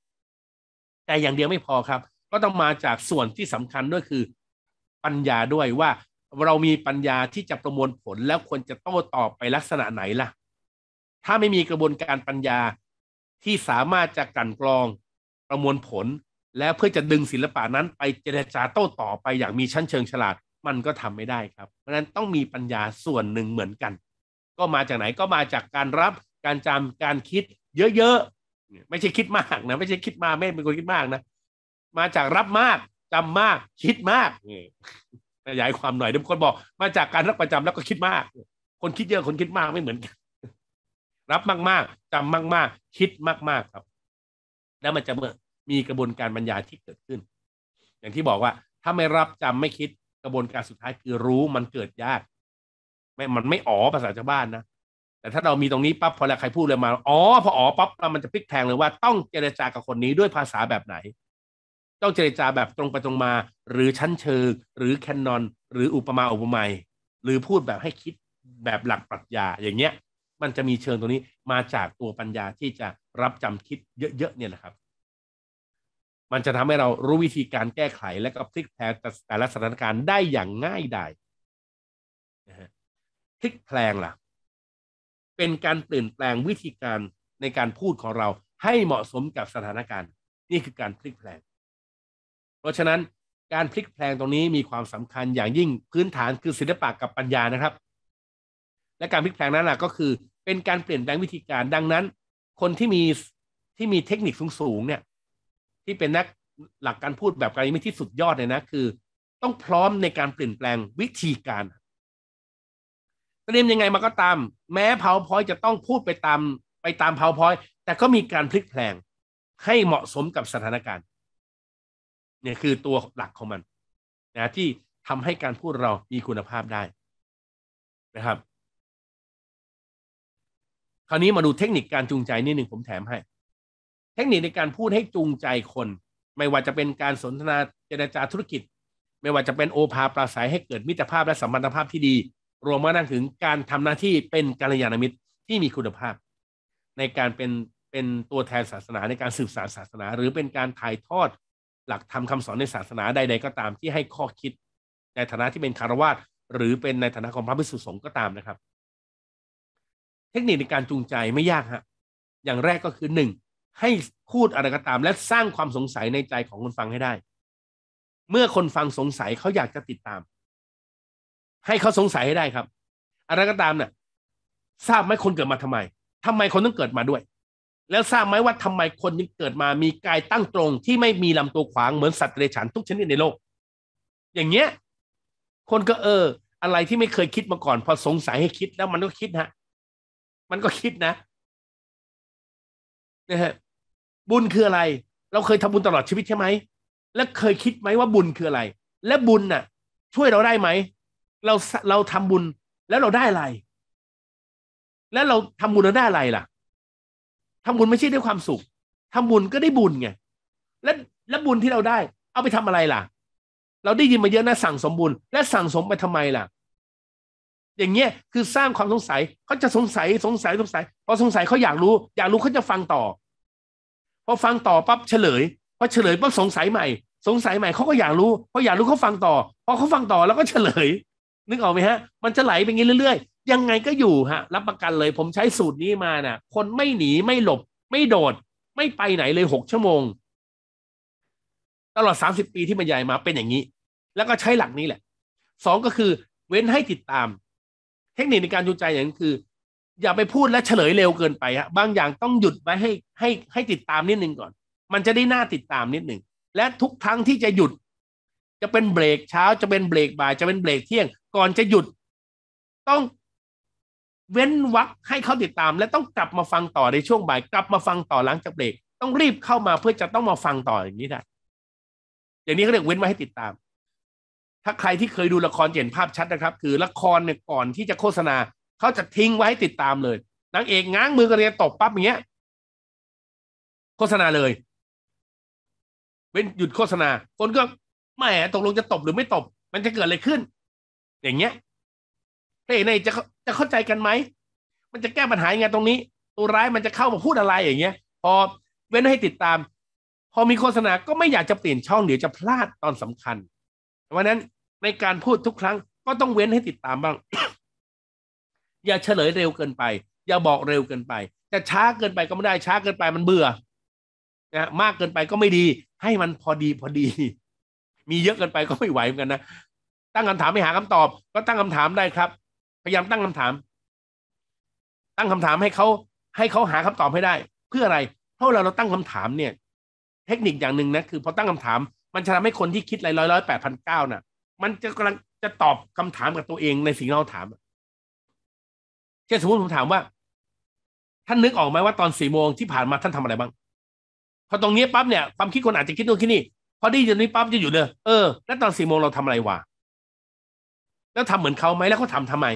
แต่อย่างเดียวไม่พอครับ ก็ต้องมาจากส่วนที่สำคัญด้วยคือปัญญาด้วยว่า เรามีปัญญาที่จะประมวลผลแล้วควรจะโต้ตอบไปลักษณะไหนล่ะถ้าไม่มีกระบวนการปัญญาที่สามารถจะกันกรองประมวลผล และเพื่อจะดึงศิลปะนั้นไปเจรจาโต้ตอบไปอย่างมีชั้นเชิงฉลาดมันก็ทำไม่ได้ครับเพราะฉะนั้นต้องมีปัญญาส่วนหนึ่งเหมือนกัน ก็มาจากไหนก็มาจากการรับการจำการคิดเยอะไม่ใช่คิดมากนะ ไม่ใช่คิดมาเม่เป็นคนคิดมากนะ มาจากรับมาก จำมาก คิดมากนี่ขยายความหน่อยเดี๋ยวคนบอกมาจากการรับประจำแล้วก็คิดมากคนคิดเยอะ คนคิดมากไม่เหมือนกันรับมากกจมากมากคิดมากๆครับ แล้วมันจะเมื่อมีกระบวนการบรรยายที่เกิดขึ้น อย่างที่บอกว่าถ้าไม่รับจำไม่คิดกระบวนการสุดท้ายคือรู้มันเกิดยากไม่มันไม่อ๋อภาษาชาวบ้านนะแต่ถ้าเรามีตรงนี้ปั๊บพอแล้วใครพูดเลยมา อ๋อพออ๋อปั๊บมันจะพลิกแพงเลยว่าต้องเจรจากับคนนี้ด้วยภาษาแบบไหน ต้องเจรจาแบบตรงไปตรงมาหรือชั้นเชิง หรือแคนนอน หรืออุปมาอุปไมยหรือพูดแบบให้คิดแบบหลักปรัชญาอย่างเงี้ย มันจะมีเชิงตรงนี้มาจากตัวปัญญาที่จะรับจำคิดเยอะๆเนี่ยแหละครับ มันจะทำให้เรารู้วิธีการแก้ไข และก็พลิกแพลงแต่ละสถานการณ์ได้อย่างง่ายดายนะฮะพลิกแพลงล่ะเป็นการเปลี่ยนแปลงวิธีการในการพูดของเราให้เหมาะสมกับสถานการณ์ นี่คือการพลิกแปลง เพราะฉะนั้นการพลิกแปลงตรงนี้มีความสำคัญอย่างยิ่งพื้นฐานคือศิลปะกับปัญญานะครับ และการพลิกแปลงนั้นแหละก็คือเป็นการเปลี่ยนแปลงวิธีการดังนั้น คนที่มีที่มีเทคนิคสูงๆเนี่ยที่เป็นนักหลักการพูดแบบการยิ้มที่สุดยอดเลยนะคือ ต้องพร้อมในการเปลี่ยนแปลงวิธีการเตรียมยังไงมาก็ตามแม้ PowerPoint จะต้องพูดไปตามไปตาม PowerPoint แต่ก็มีการพลิกแพลงให้เหมาะสมกับสถานการณ์เนี่ยคือตัวหลักของมันนะที่ทำให้การพูดเรามีคุณภาพได้นะครับ คราวนี้มาดูเทคนิคการจูงใจนิดหนึ่งผมแถมให้ เทคนิคในการพูดให้จูงใจคนไม่ว่าจะเป็นการสนทนาเจรจาธุรกิจ ไม่ว่าจะเป็นโอภาปราศัยให้เกิดมิตรภาพและสัมพันธภาพที่ดีรวมมาดังถึงการทำหน้าที่เป็นกัลยาณมิตรที่มีคุณภาพ ในการเป็นเป็นตัวแทนศาสนาในการสืบสานศาสนา หรือเป็นการถ่ายทอดหลักธรรมคาสอนในศาสนาใดๆ ก็ตามที่ให้ข้อคิดในฐานะที่เป็นคารวาสหรือเป็นในฐานะของพระภิกษุสงฆ์ก็ตามนะครับ เทคนิคในการจูงใจไม่ยากฮะอย่างแรกก็คือหนึ่งให้พูดอะไรก็ตามและสร้างความสงสัยในใจของคนฟังให้ได้ เมื่อคนฟังสงสัยเขาอยากจะติดตามให้เขาสงสัยให้ได้ครับอะไรก็ตามเนี่ยทราบไหมคนเกิดมาทำไม ทำไมคนต้องเกิดมาด้วย แล้วทราบไหมว่าทำไมคนยังเกิดมามีกายตั้งตรงที่ไม่มีลำตัวขวางเหมือนสัตว์เลี้ยงฉันทุกชนิดในโลก อย่างเงี้ย คนก็เออ อะไรที่ไม่เคยคิดมาก่อน พอสงสัยให้คิดแล้วมันก็คิดฮะ มันก็คิดนะนะฮะบุญคืออะไร เราเคยทำบุญตลอดชีวิตใช่ไหมและเคยคิดไหมว่าบุญคืออะไร และบุญน่ะ ช่วยเราได้ไหมเรา เรา ทำบุญแล้ว เราได้อะไร แล้วเรา ทำ บุญแล้วได้อะไรล่ะ ทำ บุญไม่ใช่ ได้ ความสุขทำ บุญก็ได้บุญไงและและบุญที่เราได้เอาไป ทำ อะไรล่ะ เราได้ยินมาเยอะนะสั่งสมบุญและสั่งสมไปทำไมล่ะ อย่างเงี้ยคือสร้างความสงสัยเขาจะสงสัยสงสัยสงสัยพอสงสัยเขาอยากรู้ อยากรู้เขาจะฟังต่อ พอฟังต่อปั๊บเฉลยพอเฉลยปั๊บสงสัยใหม่ สงสัยใหม่เขาก็อยากรู้พออยากรู้เขาฟังต่อพอเขาฟังต่อแล้วก็เฉลยนึกออกไหมฮะ มันจะไหลไปงี้เรื่อยๆ ยังไงก็อยู่ฮะ รับประกันเลย ผมใช้สูตรนี้มานะ่ะ คนไม่หนีไม่หลบไม่โดด ไม่ไปไหนเลยหกชั่วโมง ตลอดสามสิบปีที่บรรยายมาเป็นอย่างนี้ แล้วก็ใช้หลักนี้แหละ สองก็คือเว้นให้ติดตาม เทคนิคในการจูงใจอย่างนี้คือ อย่าไปพูดและเฉลยเร็วเกินไปฮะ บางอย่างต้องหยุดไว้ให้ให้ให้ติดตามนิดนึงก่อน มันจะได้หน้าติดตามนิดนึง และทุกครั้งที่จะหยุดจะเป็นเบรกเช้าจะเป็นเบรกบ่าย จะเป็นเบรกเที่ยง ก่อนจะหยุด ต้องเว้นวักให้เขาติดตาม และต้องกลับมาฟังต่อในช่วงบ่าย กลับมาฟังต่อหลังจากเบรกต้องรีบเข้ามาเพื่อจะต้องมาฟังต่ออย่างนี้นะอย่างนี้เขาเรียกเว้นไว้ให้ติดตาม ถ้าใครที่เคยดูละครเห็นภาพชัดนะครับ คือละครเนี่ยก่อนที่จะโฆษณาเขาจะทิ้งไว้ติดตามเลยนางเอกง้างมือกันเลยตบปั๊บอย่างเงี้ย โฆษณาเลยเว้นหยุดโฆษณาคนก็แหมตกลงจะตบหรือไม่ตบ มันจะเกิดอะไรขึ้น อย่างเงี้ยเอกนจะจะเข้าใจกันไหม มันจะแก้ปัญหายังไงตรงนี้ ตัวร้ายมันจะเข้ามาพูดอะไรอย่างเงี้ย พอเว้นให้ติดตาม พอมีโฆษณาก็ไม่อยากจะเปลี่ยนช่องเดี๋ยวจะพลาดตอนสำคัญ เพราะนั้นในการพูดทุกครั้งก็ต้องเว้นให้ติดตามบ้าง อย่าเฉลยเร็วเกินไป อย่าบอกเร็วเกินไป แต่ช้าเกินไปก็ไม่ได้ ช้าเกินไปมันเบื่อนะมากเกินไปก็ไม่ดี ให้มันพอดีพอดีมีเยอะเกินไปก็ไม่ไหวเหมือนกันนะ ตั้งคำถามไม่หาคำตอบก็ตั้งคำถามได้ครับ พยายามตั้งคำถาม ตั้งคำถามให้เขา ให้เขาหาคำตอบให้ได้ เพื่ออะไร เพราะเราเราตั้งคำถามเนี่ย เทคนิคอย่างหนึ่งนะคือพอตั้งคำถาม มันจะทำให้คนที่คิดรยร้อยร้อยแปดพันเก้าน่ะ มันจะกำลังจะตอบคำถามกับตัวเองในสิ่งที่เราถามเช่นสมมติผมถามว่า ท่านนึกออกไหมว่าตอนสี่โมงที่ผ่านมาท่านทำอะไรบ้าง พอตรงนี้ปั๊บเนี่ยความคิดคนอาจจะคิดโน่นคิดนี่อดีอยินงนี้ปั๊บจะอยู่เนอะเออแล้วตอนสี่โมงเราทำอะไรวะแล้วทำเหมือนเขาไหมแล้วเขาทาทำไม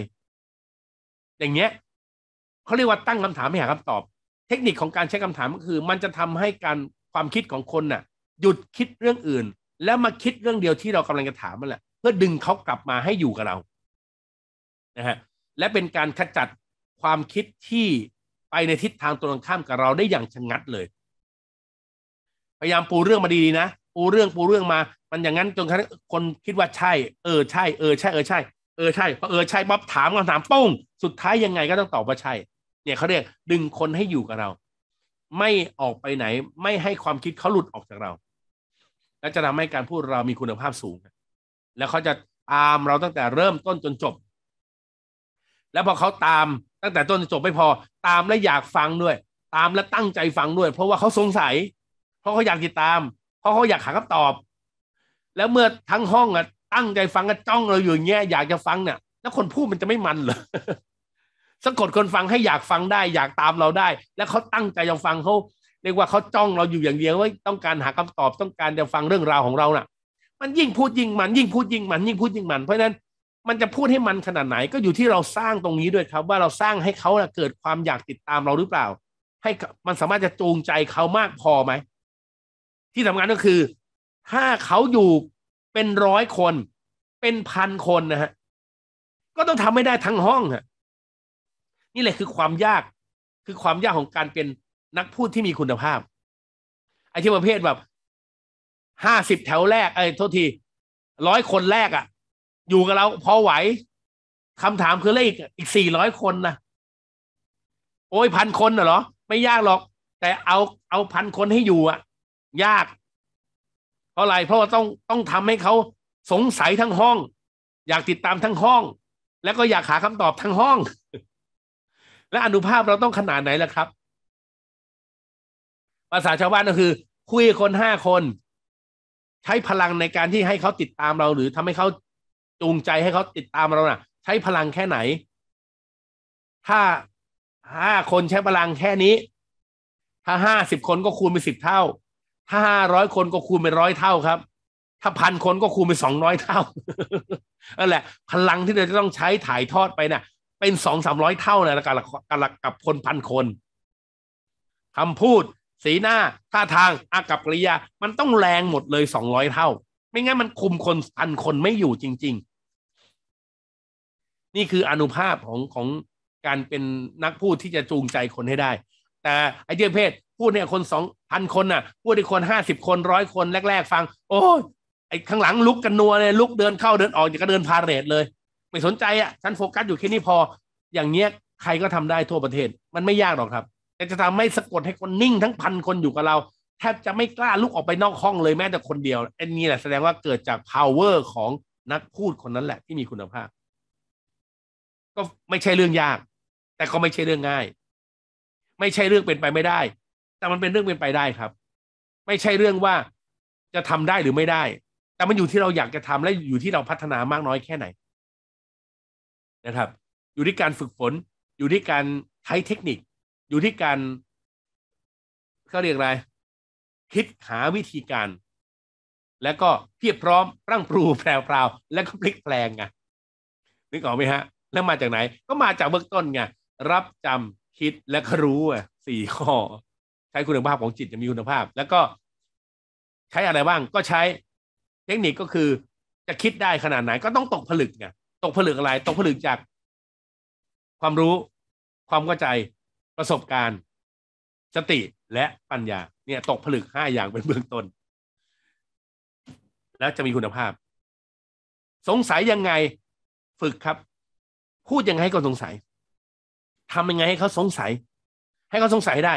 อย่างเงี้ยเขาเรียกว่าตั้งคำถามไม่หาคำตอบเทคนิคของการใช้คำถามก็คือ มันจะทำให้การความคิดของคนน่ะ หยุดคิดเรื่องอื่น แล้วมาคิดเรื่องเดียวที่เรากำลังจะถามมันแหละเพื่อดึงเขากลับมาให้อยู่กับเรานะฮะและเป็นการขจัดความคิดที่ไปในทิศทางตรงข้ามกับเราได้อย่างชะงงัดเลย พยายามปูเรื่องมาดีๆนะปูเรื่องปูเรื่องมา มันอย่างนั้นจนคนคิดว่าใช่ เออใช่ เออใช่ เออใช่ เออใช่พอเออใช่ปั๊บถามคำถามป้ง สุดท้ายยังไงก็ต้องตอบว่าใช่ เนี่ยเขาเรียกดึงคนให้อยู่กับเรา ไม่ออกไปไหน ไม่ให้ความคิดเขาหลุดออกจากเรา และจะทำให้การพูดเรามีคุณภาพสูง แล้วเขาจะตามเราตั้งแต่เริ่มต้นจนจบ แล้วพอเขาตามตั้งแต่ต้นจนจบไม่พอ ตามและอยากฟังด้วย ตามและตั้งใจฟังด้วย เพราะว่าเขาสงสัย เพราะเขาอยากติดตามเพราะเขาอยากหาคำตอบ แล้วเมื่อทั้งห้องอ่ะตั้งใจฟังก็จ้องเราอยู่เงี้ยอยากจะฟังเนี่ยแล้วคนพูดมันจะไม่มันเหรอสะกดคนฟังให้อยากฟังได้ อยากตามเราได้ แล้วเขาตั้งใจจะฟังเขาเรียกว่าเขาจ้องเราอยู่อย่างเดียวว่าต้องการหาคำตอบต้องการจะฟังเรื่องราวของเราน่ะ มันยิ่งพูดยิ่งมันยิ่งพูดยิ่งมันยิ่งพูดยิ่งมันเพราะนั้นมันจะพูดให้มันขนาดไหนก็อยู่ที่เราสร้างตรงนี้ด้วยครับ ว่าเราสร้างให้เขาเกิดความอยากติดตามเราหรือเปล่า ให้มันสามารถจะจูงใจเขามากพอไหมที่สำคัญก็คือ ถ้าเขาอยู่เป็นร้อยคนเป็นพันคนนะฮะ ก็ต้องทำไม่ได้ทั้งห้องฮะ นี่แหละคือความยาก คือความยากของการเป็นนักพูดที่มีคุณภาพไอ้ที่ประเภทแบบห้าสิบแถวแรกไอ้โทษทีร้อยคนแรกอะ่ะ อยู่กับเราพอไหวคำถามคือเลขอีกสี่ร้อยคนนะโอ้ยพันคนเหรอ ไม่ยากหรอก แต่เอาเอาพันคนให้อยู่อะ่ะยากเพราะอะไรเพราะว่าต้องต้องทำให้เขาสงสัยทั้งห้อง อยากติดตามทั้งห้อง แล้วก็อยากหาคำตอบทั้งห้อง และอนุภาพเราต้องขนาดไหนล่ะครับ ภาษาชาวบ้านก็คือ คุยคนห้าคน ใช้พลังในการที่ให้เขาติดตามเรา หรือทำให้เขาจูงใจให้เขาติดตามเรานะ่ะ ใช้พลังแค่ไหนถ้าห้าคนใช้พลังแค่นี้ ถ้าห้าสิบคนก็คูณไปสิบเท่าถ้าห้าร้อยคนก็คูณเป็นร้อยเท่าครับ ถ้าพันคนก็คูณเป็นสองร้อยเท่านั่นแหละพลังที่เราจะต้องใช้ถ่ายทอดไปเนะ่ยเป็นสองสามร้อยเท่านะการกับกับคนพันคนคำพูดสีหน้า ท่าทางอากับกริยา มันต้องแรงหมดเลยสองร้อยเท่า ไม่งั้นมันคุมคนพันคนไม่อยู่จริงๆ นี่คืออนุภาพของของการเป็นนักพูดที่จะจูงใจคนให้ได้แต่ไอเดียเพศพูดเนี่ยคนสองพันคนน่ะพูดอีกคนห้าสิบคนร้อยคนแรก ๆ ฟัง โอ้ยไอ้ข้างหลังลุกกันนัวเลย ลุกเดินเข้าเดินออกอย่างก็เดินพาเรดเลย ไม่สนใจอ่ะ ฉันโฟกัสอยู่แค่นี้พอ อย่างเนี้ยใครก็ทำได้ทั่วประเทศมันไม่ยากหรอกครับ แต่จะทำให้สะกดให้คนนิ่งทั้งพันคนอยู่กับเราแทบจะไม่กล้าลุกออกไปนอกห้องเลยแม้แต่คนเดียวอันนี้แหละแสดงว่าเกิดจาก power ของนักพูดคนนั้นแหละ ที่มีคุณภาพ ก็ไม่ใช่เรื่องยากแต่ก็ไม่ใช่เรื่องง่าย ไม่ใช่เรื่องเป็นไปไม่ได้แต่มันเป็นเรื่องเป็นไปได้ครับ ไม่ใช่เรื่องว่าจะทำได้หรือไม่ได้ แต่มันอยู่ที่เราอยากจะทำและอยู่ที่เราพัฒนามากน้อยแค่ไหน นะครับ อยู่ที่การฝึกฝน อยู่ที่การใช้เทคนิค อยู่ที่การเขาเรียกอะไร คิดหาวิธีการ แล้วก็เพียบพร้อมร่างปรูแปลวๆแล้วก็พลิกแปลงไงนึกออกไหมฮะแล้วมาจากไหน ก็มาจากเบื้องต้นไงรับจำคิดและก็รู้อ่ะสี่ข้อใช้คุณภาพของจิตจะมีคุณภาพ แล้วก็ใช้อะไรบ้างก็ใช้เทคนิคก็คือจะคิดได้ขนาดไหนก็ต้องตกผลึกไงตกผลึกอะไรตกผลึกจาก ความรู้ความเข้าใจประสบการณ์ สติและปัญญาเนี่ย ตกผลึกห้าอย่างเป็นเบื้องต้น แล้วจะมีคุณภาพ สงสัยยังไงฝึกครับพูดยังไงให้เขาสงสัย ทำยังไงให้เขาสงสัย ให้เขาสงสัยได้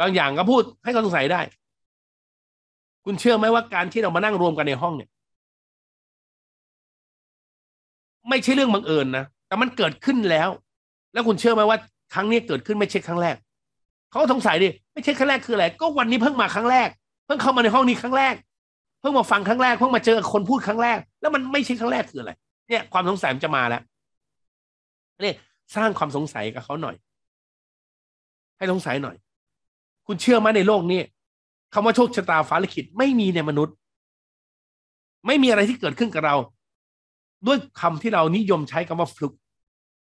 บางอย่างก็พูดให้เขาสงสัยได้ คุณเชื่อไหมว่าการที่เรามานั่งรวมกันในห้องเนี่ย ไม่ใช่เรื่องบังเอิญนะ แต่มันเกิดขึ้นแล้วแล้วคุณเชื่อไหมว่าครั้งนี้เกิดขึ้นไม่ใช่ครั้งแรกเขาสงสัยดิไม่ใช่ครั้งแรกคืออะไรก็วันนี้เพิ่งมาครั้งแรกเพิ่งเข้ามาในห้องนี้ครั้งแรกเพิ่งมาฟังครั้งแรกเพิ่งมาเจอคนพูดครั้งแรกแล้วมันไม่ใช่ครั้งแรกคืออะไรเนี่ยความสงสัยมันจะมาแล้วนี่สร้างความสงสัยกับเขาหน่อย ให้สงสัยหน่อยคุณเชื่อไหมในโลกนี้คำว่าโชคชะตาฟ้าลิขิตไม่มีในมนุษย์ ไม่มีอะไรที่เกิดขึ้นกับเรา ด้วยคำที่เรานิยมใช้คำว่าฟลุก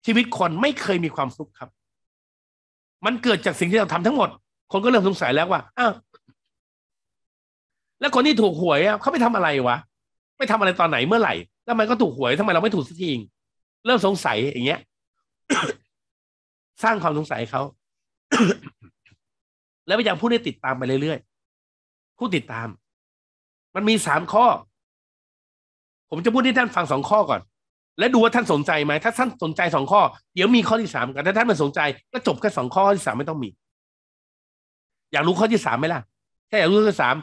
ชีวิตคนไม่เคยมีความฟลุกครับ มันเกิดจากสิ่งที่เราทำทั้งหมด คนก็เริ่มสงสัยแล้วว่าอ้าวแล้วคนที่ถูกหวยอ่ะเขาไปทำอะไรวะไปทำอะไรตอนไหนเมื่อไหร่แล้วมันก็ถูกหวยทำไมเราไม่ถูกสักทีเริ่มสงสัยอย่างเงี้ย สร้างความสงสัยเขาแล้วพยายามพูดให้ติดตามไปเรื่อยๆพูดติดตาม มันมีสามข้อ ผมจะพูดให้ท่านฟังสองข้อก่อน และดูว่าท่านสนใจไหม ถ้าท่านสนใจสองข้อ เดี๋ยวมีข้อที่สามกันถ้าท่านไม่สนใจ ก็จบแค่สองข้อที่สามไม่ต้องมี อยากรู้ข้อที่สามไหมล่ะถ้าอยากรู้ข้อที่สาม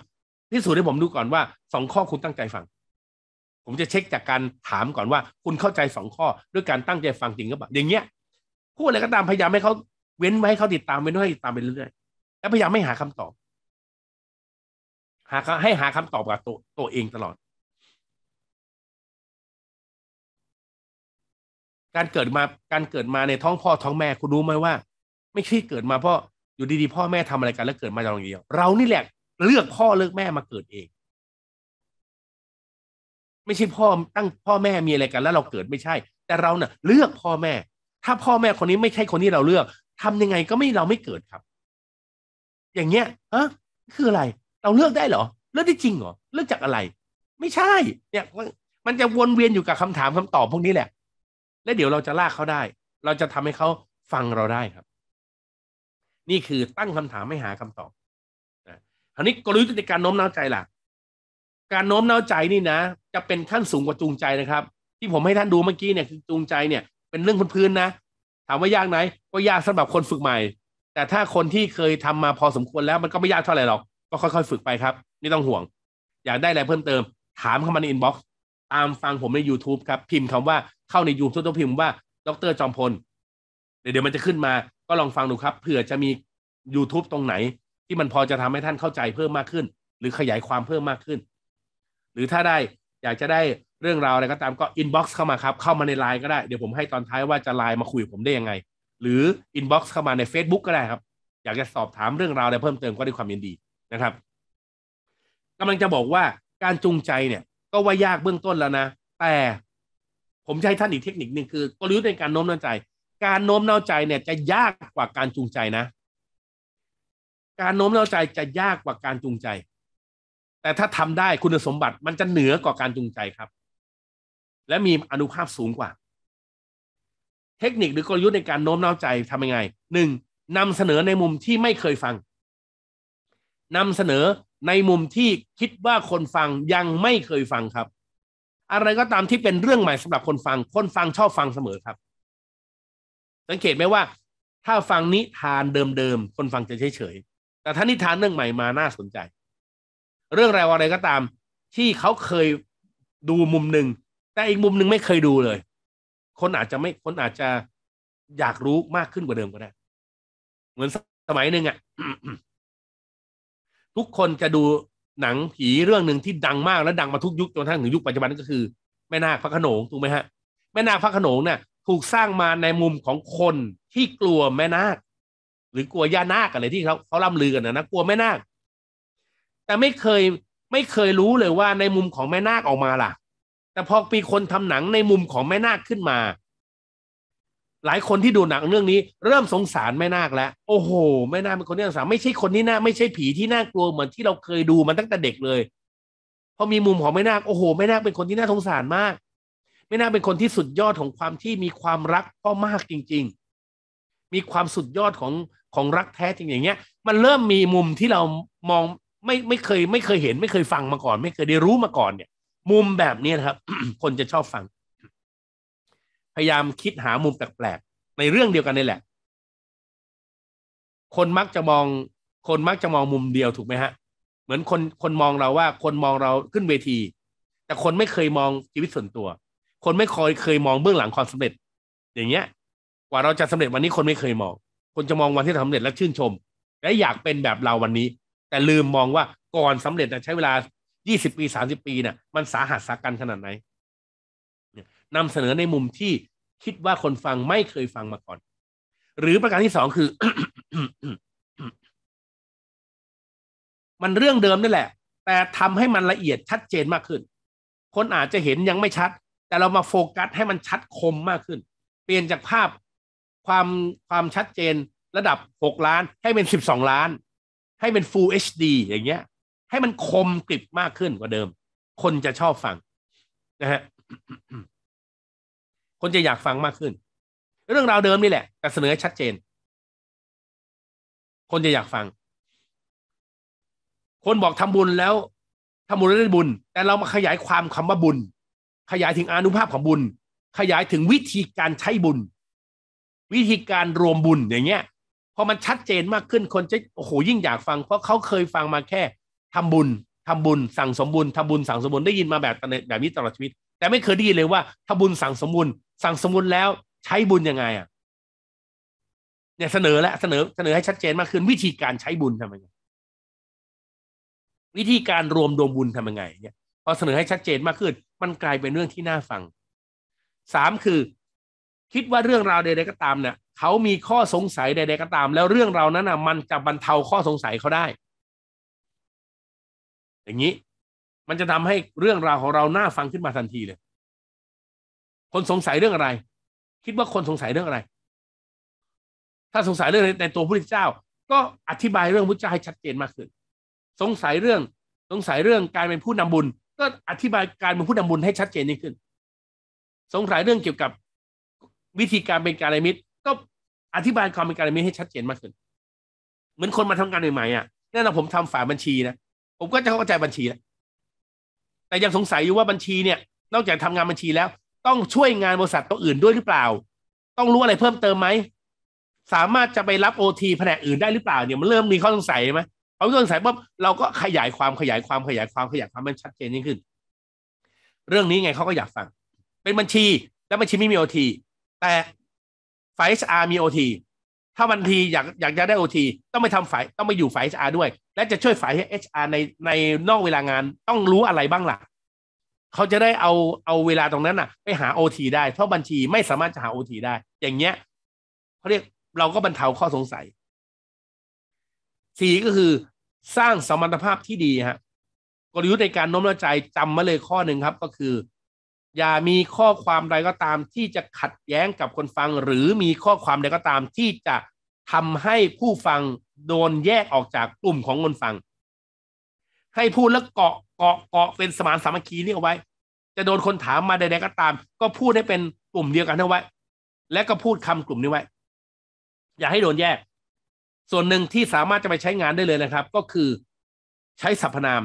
พิสูจน์ให้ผมดูก่อนว่าสองข้อคุณตั้งใจฟัง ผมจะเช็คจากการถามก่อนว่า คุณเข้าใจสองข้อด้วยการตั้งใจฟังจริงหรือเปล่าอย่างเงี้ย พูดอะไรก็ตามพยายามให้เขาเว้นไว้ให้เขาติดตามเว้นไว้ให้ติดตามไปเรื่อยๆแล้วพยายามไม่หาคำตอบ หาให้หาคำตอบกับตัวตัวเองตลอด การเกิดมาการเกิดมาในท้องพ่อท้องแม่คุณรู้ไหมว่า ไม่ใช่เกิดมาเพราะอยู่ดีๆพ่อแม่ทำอะไรกันแล้วเกิดมาอย่างเดียวเรานี่แหละเลือกพ่อเลือกแม่มาเกิดเอง ไม่ใช่พ่อตั้งพ่อแม่มีอะไรกัน แล้วเราเกิดไม่ใช่ แต่เราเนะ่ะเลือกพ่อแม่ถ้าพ่อแม่คนนี้ไม่ใช่คนที่เราเลือก ทำยังไงก็ไม่เราไม่เกิดครับอย่างเงี้ยฮะคืออะไรเราเลือกได้เหรอ เลือกได้จริงเหรอ เลือกจากอะไร ไม่ใช่ เนี่ยมันจะวนเวียนอยู่กับคำถามคำตอบ พวกนี้แหละ และเดี๋ยวเราจะลากเขาได้ เราจะทำให้เขาฟังเราได้ครับ นี่คือตั้งคำถามไม่หาคำตอบนะคราวนี้กลยุทธ์ในการโน้มน้าวใจล่ะ การโน้มน้าวใจนี่นะจะเป็นขั้นสูงกว่าจูงใจนะครับ ที่ผมให้ท่านดูเมื่อกี้เนี่ยคือจูงใจเนี่ย เป็นเรื่องพื้นๆนะถามว่ายากไหมก็ยากสำหรับคนฝึกใหม่แต่ถ้าคนที่เคยทำมาพอสมควรแล้วมันก็ไม่ยากเท่าไหร่หรอก ก็ค่อยๆฝึกไปครับไม่ต้องห่วง อยากได้อะไรเพิ่มเติม ถามเข้ามาในอินบ็อกซ์ตามฟังผมใน YouTube ครับ พิมพ์คำว่าเข้าในยูทูบต้องพิมพ์ว่าดรจอมพลเดี๋ยวมันจะขึ้นมาก็ลองฟังดูครับเผื่อจะมี YouTube ตรงไหน ที่มันพอจะทำให้ท่านเข้าใจเพิ่มมากขึ้น หรือขยายความเพิ่มมากขึ้น หรือถ้าได้อยากจะได้เรื่องราวอะไรก็ตามก็อินบ็อกซ์เข้ามาครับ เข้ามาในไลน์ก็ได้เดี๋ยวผมให้ตอนท้ายว่าจะไลน์มาคุยผมได้ยังไงหรืออินบ็อกซ์เข้ามาใน Facebook ก็ได้ครับ อยากจะสอบถามเรื่องราวอะไรเพิ่มเติมก็ด้วยความยินดีนะครับกำลังจะบอกว่าการจูงใจเนี่ยก็ว่ายากเบื้องต้นแล้วนะ แต่ผมใช้ท่านอีกเทคนิคหนึ่งคือ กลยุทธ์ในการโน้มน้าวใจ การโน้มน้าวใจเนี่ยจะยากกว่าการจูงใจนะ การโน้มน้าวใจจะยากกว่าการจูงใจ แต่ถ้าทำได้คุณสมบัติมันจะเหนือกว่าการจูงใจครับ และมีอนุภาพสูงกว่าเทคนิคหรือกลยุทธ์ในการโน้มน้าวใจทำยังไงหนึ่งนำเสนอในมุมที่ไม่เคยฟังนำเสนอในมุมที่คิดว่าคนฟังยังไม่เคยฟังครับ อะไรก็ตามที่เป็นเรื่องใหม่สำหรับคนฟังคนฟังชอบฟังเสมอครับ สังเกตไหมว่า ถ้าฟังนิทานเดิมๆ คนฟังจะเฉยๆแต่ถ้านิทานเรื่องใหม่มาน่าสนใจ เรื่องราวอะไรก็ตามที่เขาเคยดูมุมหนึ่งแต่อีกมุมหนึ่งไม่เคยดูเลยคนอาจจะไม่คนอาจจะอยากรู้มากขึ้นกว่าเดิมก็ได้ เหมือนสมัยหนึ่งอะ่ะทุกคนจะดูหนังผีเรื่องหนึ่งที่ดังมากและดังมาทุกยุค จนทั้งถึงยุคปัจจุบันก็คือ แม่นาคพระขนงถูกไหมฮะ แม่นาคพระขนงเนี่ย ถูกสร้างมาในมุมของคนที่กลัวแม่นาคหรือกลัวย่านาคอะไรที่เขาเขาล่ำลือกันนะนะ กลัวแม่นาคแต่ไม่เคยไม่เคยรู้เลยว่าในมุมของแม่นาคออกมาล่ะแต่พอปีคนทำหนังในมุมของแม่นาคขึ้นมา หลายคนที่ดูหนังเรื่องนี้เริ่มสงสารแม่นาคแล้ว โอ้โหแม่นาคเป็นคนที่สงสารไม่ใช่คนที่น่าไม่ใช่ผีที่น่ากลัวเหมือนที่เราเคยดูมันตั้งแต่เด็กเลยพอมีมุมของแม่นาคโอ้โหแม่นาคเป็นคนที่น่าสงสารมากแม่นาคเป็นคนที่สุดยอดของความที่มีความรักพ่อมากจริง ๆ มีความสุดยอดของของรักแท้จริงอย่างเงี้ย มันเริ่มมีมุมที่เรามองไม่ไม่เคยไม่เคยเห็น ไม่เคยฟังมาก่อน ไม่เคยได้รู้มาก่อนเนี่ยมุมแบบนี้นะครับ คนจะชอบฟัง พยายามคิดหามุมแปลกๆในเรื่องเดียวกันนี่แหละ คนมักจะมอง คนมักจะมองมุมเดียวถูกไหมฮะ เหมือนคนคนมองเราว่า คนมองเราขึ้นเวที แต่คนไม่เคยมองชีวิตส่วนตัว คนไม่คอยเคยมองเบื้องหลังความสำเร็จ อย่างเงี้ย กว่าเราจะสำเร็จวันนี้คนไม่เคยมอง คนจะมองวันที่สํสำเร็จและชื่นชม และอยากเป็นแบบเราวันนี้ แต่ลืมมองว่าก่อนสำเร็จใช้เวลายี่สิบปีสามสิบปีเนี่ยมันสาหัสสากันขนาดไหนนำเสนอในมุมที่คิดว่าคนฟังไม่เคยฟังมาก่อน หรือประการที่สองคือ มันเรื่องเดิมนั่นแหละ แต่ทำให้มันละเอียดชัดเจนมากขึ้น คนอาจจะเห็นยังไม่ชัด แต่เรามาโฟกัสให้มันชัดคมมากขึ้น เปลี่ยนจากภาพความความชัดเจนระดับ6ล้าน ให้เป็น12ล้าน ให้เป็น Full HD อย่างเงี้ยให้มันคมกริบมากขึ้นกว่าเดิม คนจะชอบฟังนะฮะ คนจะอยากฟังมากขึ้น เรื่องราวเดิมนี่แหละ แต่เสนอชัดเจน คนจะอยากฟัง คนบอกทำบุญแล้วทำบุญแล้วได้บุญ แต่เรามาขยายความคำว่าบุญ ขยายถึงอนุภาพของบุญ ขยายถึงวิธีการใช้บุญ วิธีการรวมบุญอย่างเงี้ยพอมันชัดเจนมากขึ้น คนจะโอ้โหยิ่งอยากฟัง เพราะเขาเคยฟังมาแค่ทำบุญทำบุญ สั่งสมบุญทำบุญ สั่งสมบุญ ได้ยินมาแบบแบบนี้ตลอดชีวิต แต่ไม่เคยได้ยินเลยว่าทำบุญสั่งสมบุญ สั่งสมบุญแล้วใช้บุญยังไง อ่ะ เนี่ยเสนอและเสนอเสนอให้ชัดเจนมากขึ้นวิธีการใช้บุญทำยังไง วิธีการรวมดวงบุญทำยังไงเนี่ยพอเสนอให้ชัดเจนมากขึ้น มันกลายเป็นเรื่องที่น่าฟัง สามคือ คิดว่าเรื่องราวใดๆก็ตามเนี่ยเขามีข้อสงสัยใด ๆ ก็ตาม แล้วเรื่องเรานั้นอ่ะมันจะบรรเทาข้อสงสัยเขาได้อย่างนี้มันจะทำให้เรื่องราวของเราน่าฟังขึ้นมาทันทีเลย คนสงสัยเรื่องอะไร คิดว่าคนสงสัยเรื่องอะไร ถ้าสงสัยเรื่องในตัวพระเจ้า ก็อธิบายเรื่องพระเจ้าให้ชัดเจนมากขึ้น สงสัยเรื่องสงสัยเรื่องการเป็นผู้นำบุญ ก็อธิบายการเป็นผู้นำบุญให้ชัดเจนยิ่งขึ้น สงสัยเรื่องเกี่ยวกับวิธีการเป็นการมิตรก็อธิบายความเป็นการมิตรให้ชัดเจนมากขึ้น เหมือนคนมาทำการใหม่ๆอ่ะแน่นอนผมทำฝ่ายบัญชีนะผมก็จะเข้าใจบัญชีแล้วแต่ยังสงสัยอยู่ว่าบัญชีเนี่ย นอกจากทำงานบัญชีแล้ว ต้องช่วยงานบริษัทตัวอื่นด้วยหรือเปล่า ต้องรู้อะไรเพิ่มเติมไหม สามารถจะไปรับโอทีแผนกอื่นได้หรือเปล่าเนี่ยมันเริ่มมีข้อสงสัยไหมเขาสงสัยปุ๊บเราก็ขยายความขยายความขยายความขยายความมันชัดเจนยิ่งขึ้น เรื่องนี้ไงเขาก็อยากฟัง เป็นบัญชีแล้วบัญชีไม่มีโอทีแต่ฝ่ายเอชอาร์มีโอทีถ้าบัญชีอยากอยากจะได้โอทีต้องไปทำฝ่ายต้องไปอยู่ฝ่ายเอชอาร์ด้วยและจะช่วยฝ่ายชอาร์ในในนอกเวลางานต้องรู้อะไรบ้างล่ะ เขาจะได้เอาเอาเวลาตรงนั้นน่ะ ไปหาโทีได้ เพราะบัญชีไม่สามารถจะหาโทีได้ อย่างเงี้ยเขาเรียกเราก็บรรเทาข้อสงสัยสี่ก็คือสร้างสมรรถภาพที่ดีฮะกลยุทธ์ในการโน้มน้าวใจจำมาเลยข้อหนึ่งครับ ก็คือ อย่ามีข้อความใดก็ตาม ที่จะขัดแย้งกับคนฟัง หรือมีข้อความใดก็ตาม ที่จะทำให้ผู้ฟังโดนแยกออกจากกลุ่มของเงินฟังให้พูดแล้วเกาะเกาะเกาะเป็นสมานสามัคคีนี่เอาไว้ จะโดนคนถามมาใดๆก็ตาม ก็พูดให้เป็นกลุ่มเดียวกันเอาไว้ และก็พูดคำกลุ่มนี้ไว้ อย่าให้โดนแยก ส่วนหนึ่งที่สามารถจะไปใช้งานได้เลยนะครับ ก็คือ ใช้สรรพนาม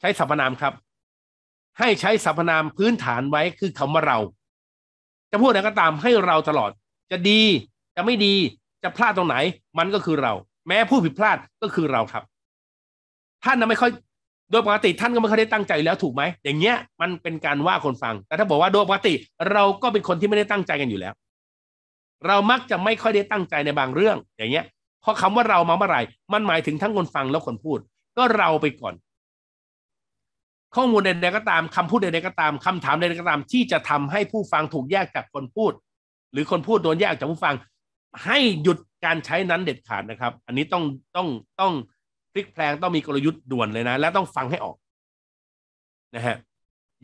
ใช้สรรพนามครับ ให้ใช้สรรพนามพื้นฐานไว้คือคำว่าเรา จะพูดอะไรก็ตามให้เราตลอด จะดีจะไม่ดีจะพลาดตรงไหนมันก็คือเรา แม้ผู้ผิดพลาดก็คือเราครับท่านนะไม่ค่อยโดยปกติท่านก็ไม่ค่อยได้ตั้งใจแล้วถูกไหม อย่างเงี้ยมันเป็นการว่าคนฟัง แต่ถ้าบอกว่าโดยปกติ เราก็เป็นคนที่ไม่ได้ตั้งใจกันอยู่แล้ว เรามักจะไม่ค่อยได้ตั้งใจในบางเรื่อง อย่างเงี้ยพราะคำว่าเรามาเมื่อไหร่ มันหมายถึงทั้งคนฟังและคนพูด ก็เราไปก่อน ข้อมูลใดๆก็ตามคำพูดใดๆก็ตาม คำถามใดๆก็ตามที่จะทำให้ผู้ฟังถูกแยกจากคนพูด หรือคนพูดโดนแยกจากผู้ฟังให้หยุดการใช้นั้นเด็ดขาดนะครับ อันนี้ต้องต้องต้องพลิกแพลงต้องมีกลยุทธ์ด่วนเลยนะ และต้องฟังให้ออก นะฮะ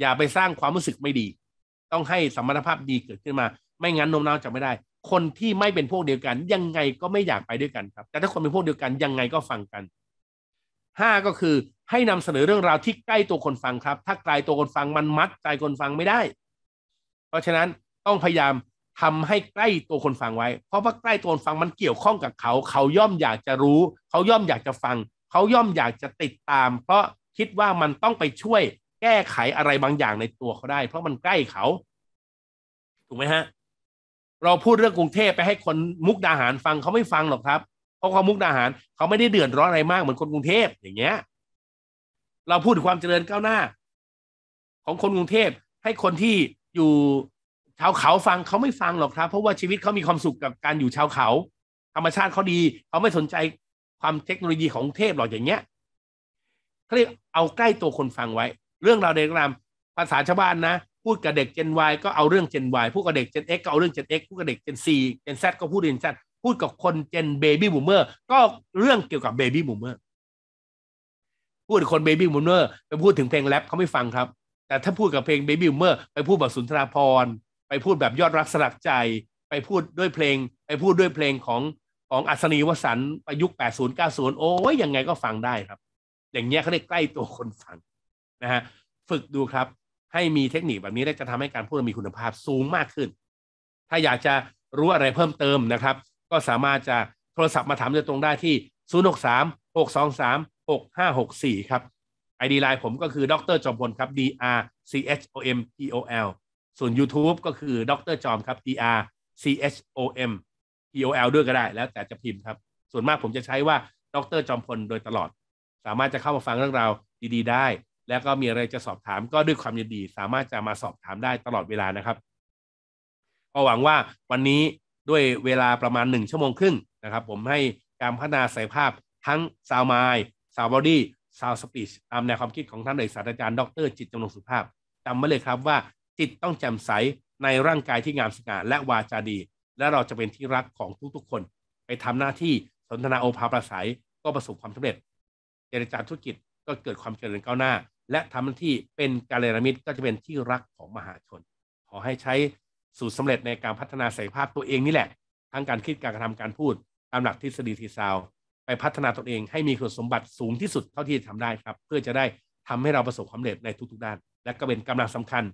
อย่าไปสร้างความรู้สึกไม่ดี ต้องให้สมรรถภาพดีเกิดขึ้นมา ไม่งั้นโน้มน้าวจะไม่ได้ คนที่ไม่เป็นพวกเดียวกัน ยังไงก็ไม่อยากไปด้วยกันครับ แต่ถ้าคนเป็นพวกเดียวกัน ยังไงก็ฟังกันห้าก็คือให้นำเสนอเรื่องราวที่ใกล้ตัวคนฟังครับถ้าไกลตัวคนฟังมันมัด ใจคนฟังไม่ได้ เพราะฉะนั้นต้องพยายามทำให้ใกล้ตัวคนฟังไว้ เพราะว่าใกล้ตัวคนฟังมันเกี่ยวข้องกับเขา เขาย่อมอยากจะรู้ เขาย่อมอยากจะฟัง เขาย่อมอยากจะติดตาม เพราะคิดว่ามันต้องไปช่วยแก้ไขอะไรบางอย่างในตัวเขาได้ เพราะมันใกล้เขา ถูกไหมฮะ เราพูดเรื่องกรุงเทพไปให้คนมุกดาหารฟังเขาไม่ฟังหรอกครับ เพราะเขามุกดาหารเขาไม่ได้เดือดร้อนอะไรมากเหมือนคนกรุงเทพอย่างเงี้ย เราพูดถึงความเจริญก้าวหน้า ของคนกรุงเทพให้คนที่อยู่ชาวเขาฟังเขาไม่ฟังหรอกครับ เพราะว่าชีวิตเขามีความสุขกับการอยู่ชาวเขา ธรรมชาติเขาดีเขาไม่สนใจความเทคโนโลยีของเทพหรอกอย่างเงี้ยเขาเรียกเอาใกล้ตัวคนฟังไว้ เรื่องราวเด็กรามภาษาชาวบ้านนะ พูดกับเด็ก Gen Y ก็เอาเรื่อง Gen Y พูดกับเด็ก Gen X ก็เอาเรื่อง Gen X พูดกับเด็ก Gen เจนแ Z ก็พูด Gen Z พูดกับคน Gen Baby Boomer ก็เรื่องเกี่ยวกับ Baby Boomer พูดกับคน Baby Boomer ไปพูดถึงเพลงแรปเขาไม่ฟังครับ แต่ถ้าพูดกับเพลง Baby Boomer ไปพูดแบบสุนทรภรไปพูดแบบยอดรักสลักใจไปพูดด้วยเพลง ไปพูดด้วยเพลงของของอัศนีวสันประยุกต์80 90 โอ้ยยังไงก็ฟังได้ครับ อย่างเงี้ยเขาได้ใกล้ตัวคนฟังนะฮะฝึกดูครับ ให้มีเทคนิคแบบนี้ได้จะทำให้การพูดมีคุณภาพสูงมากขึ้น ถ้าอยากจะรู้อะไรเพิ่มเติมนะครับ ก็สามารถจะโทรศัพท์มาถามโดยตรงได้ที่063 623 6564ครับไอดีไลน์ผมก็คือดรจอมพลครับ d r c h o m p o l ส่วน YouTube ก็คือดรจอมครับ D R C H O M P O L ด้วยก็ได้แล้วแต่จะพิมพ์ครับ ส่วนมากผมจะใช้ว่าดรจอมพลโดยตลอด สามารถจะเข้ามาฟังเรื่องราวดี ๆ ได้ แล้วก็มีอะไรจะสอบถามก็ด้วยความยินดีสามารถจะมาสอบถามได้ตลอดเวลานะครับ ก็หวังว่าวันนี้ด้วยเวลาประมาณ 1 ชั่วโมงครึ่งนะครับ ผมให้การพัฒนาศักยภาพทั้งซาวมายซาวบอดี้ซาวสปีชตามแนวความคิดของท่านเลยศาสตราจารย์ดรจิตจงนงสุภาพจำไว้เลยครับว่าจิตต้องแจ่มใสในร่างกายที่งามสง่าและวาจาดี และเราจะเป็นที่รักของทุกๆ คน ไปทำหน้าที่สนทนาโอภาประสัย ก็ประสบความสำเร็จ เจรจาธุรกิจ ก็เกิดความเจริญก้าวหน้า และทำหน้าที่เป็นการเรนมิตรก็จะเป็นที่รักของมหาชน ขอให้ใช้สูตรสำเร็จในการพัฒนาศักยภาพตัวเองนี่แหละ ทั้งการคิดการกระทำการพูดตามหลักทฤษฎีทีซาว ไปพัฒนาตนเองให้มีคุณสมบัติสูงที่สุดเท่าที่จะทำได้ครับ เพื่อจะได้ทำให้เราประสบความสำเร็จในทุกๆด้าน และก็เป็นกำลังสำคัญ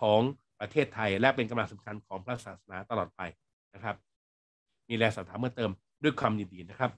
ของประเทศไทยและเป็นกำลังสำคัญของพระศาสนาตลอดไปนะครับ มีแรงสนับสนุนเพิ่มเติมด้วยความยินดีนะครับ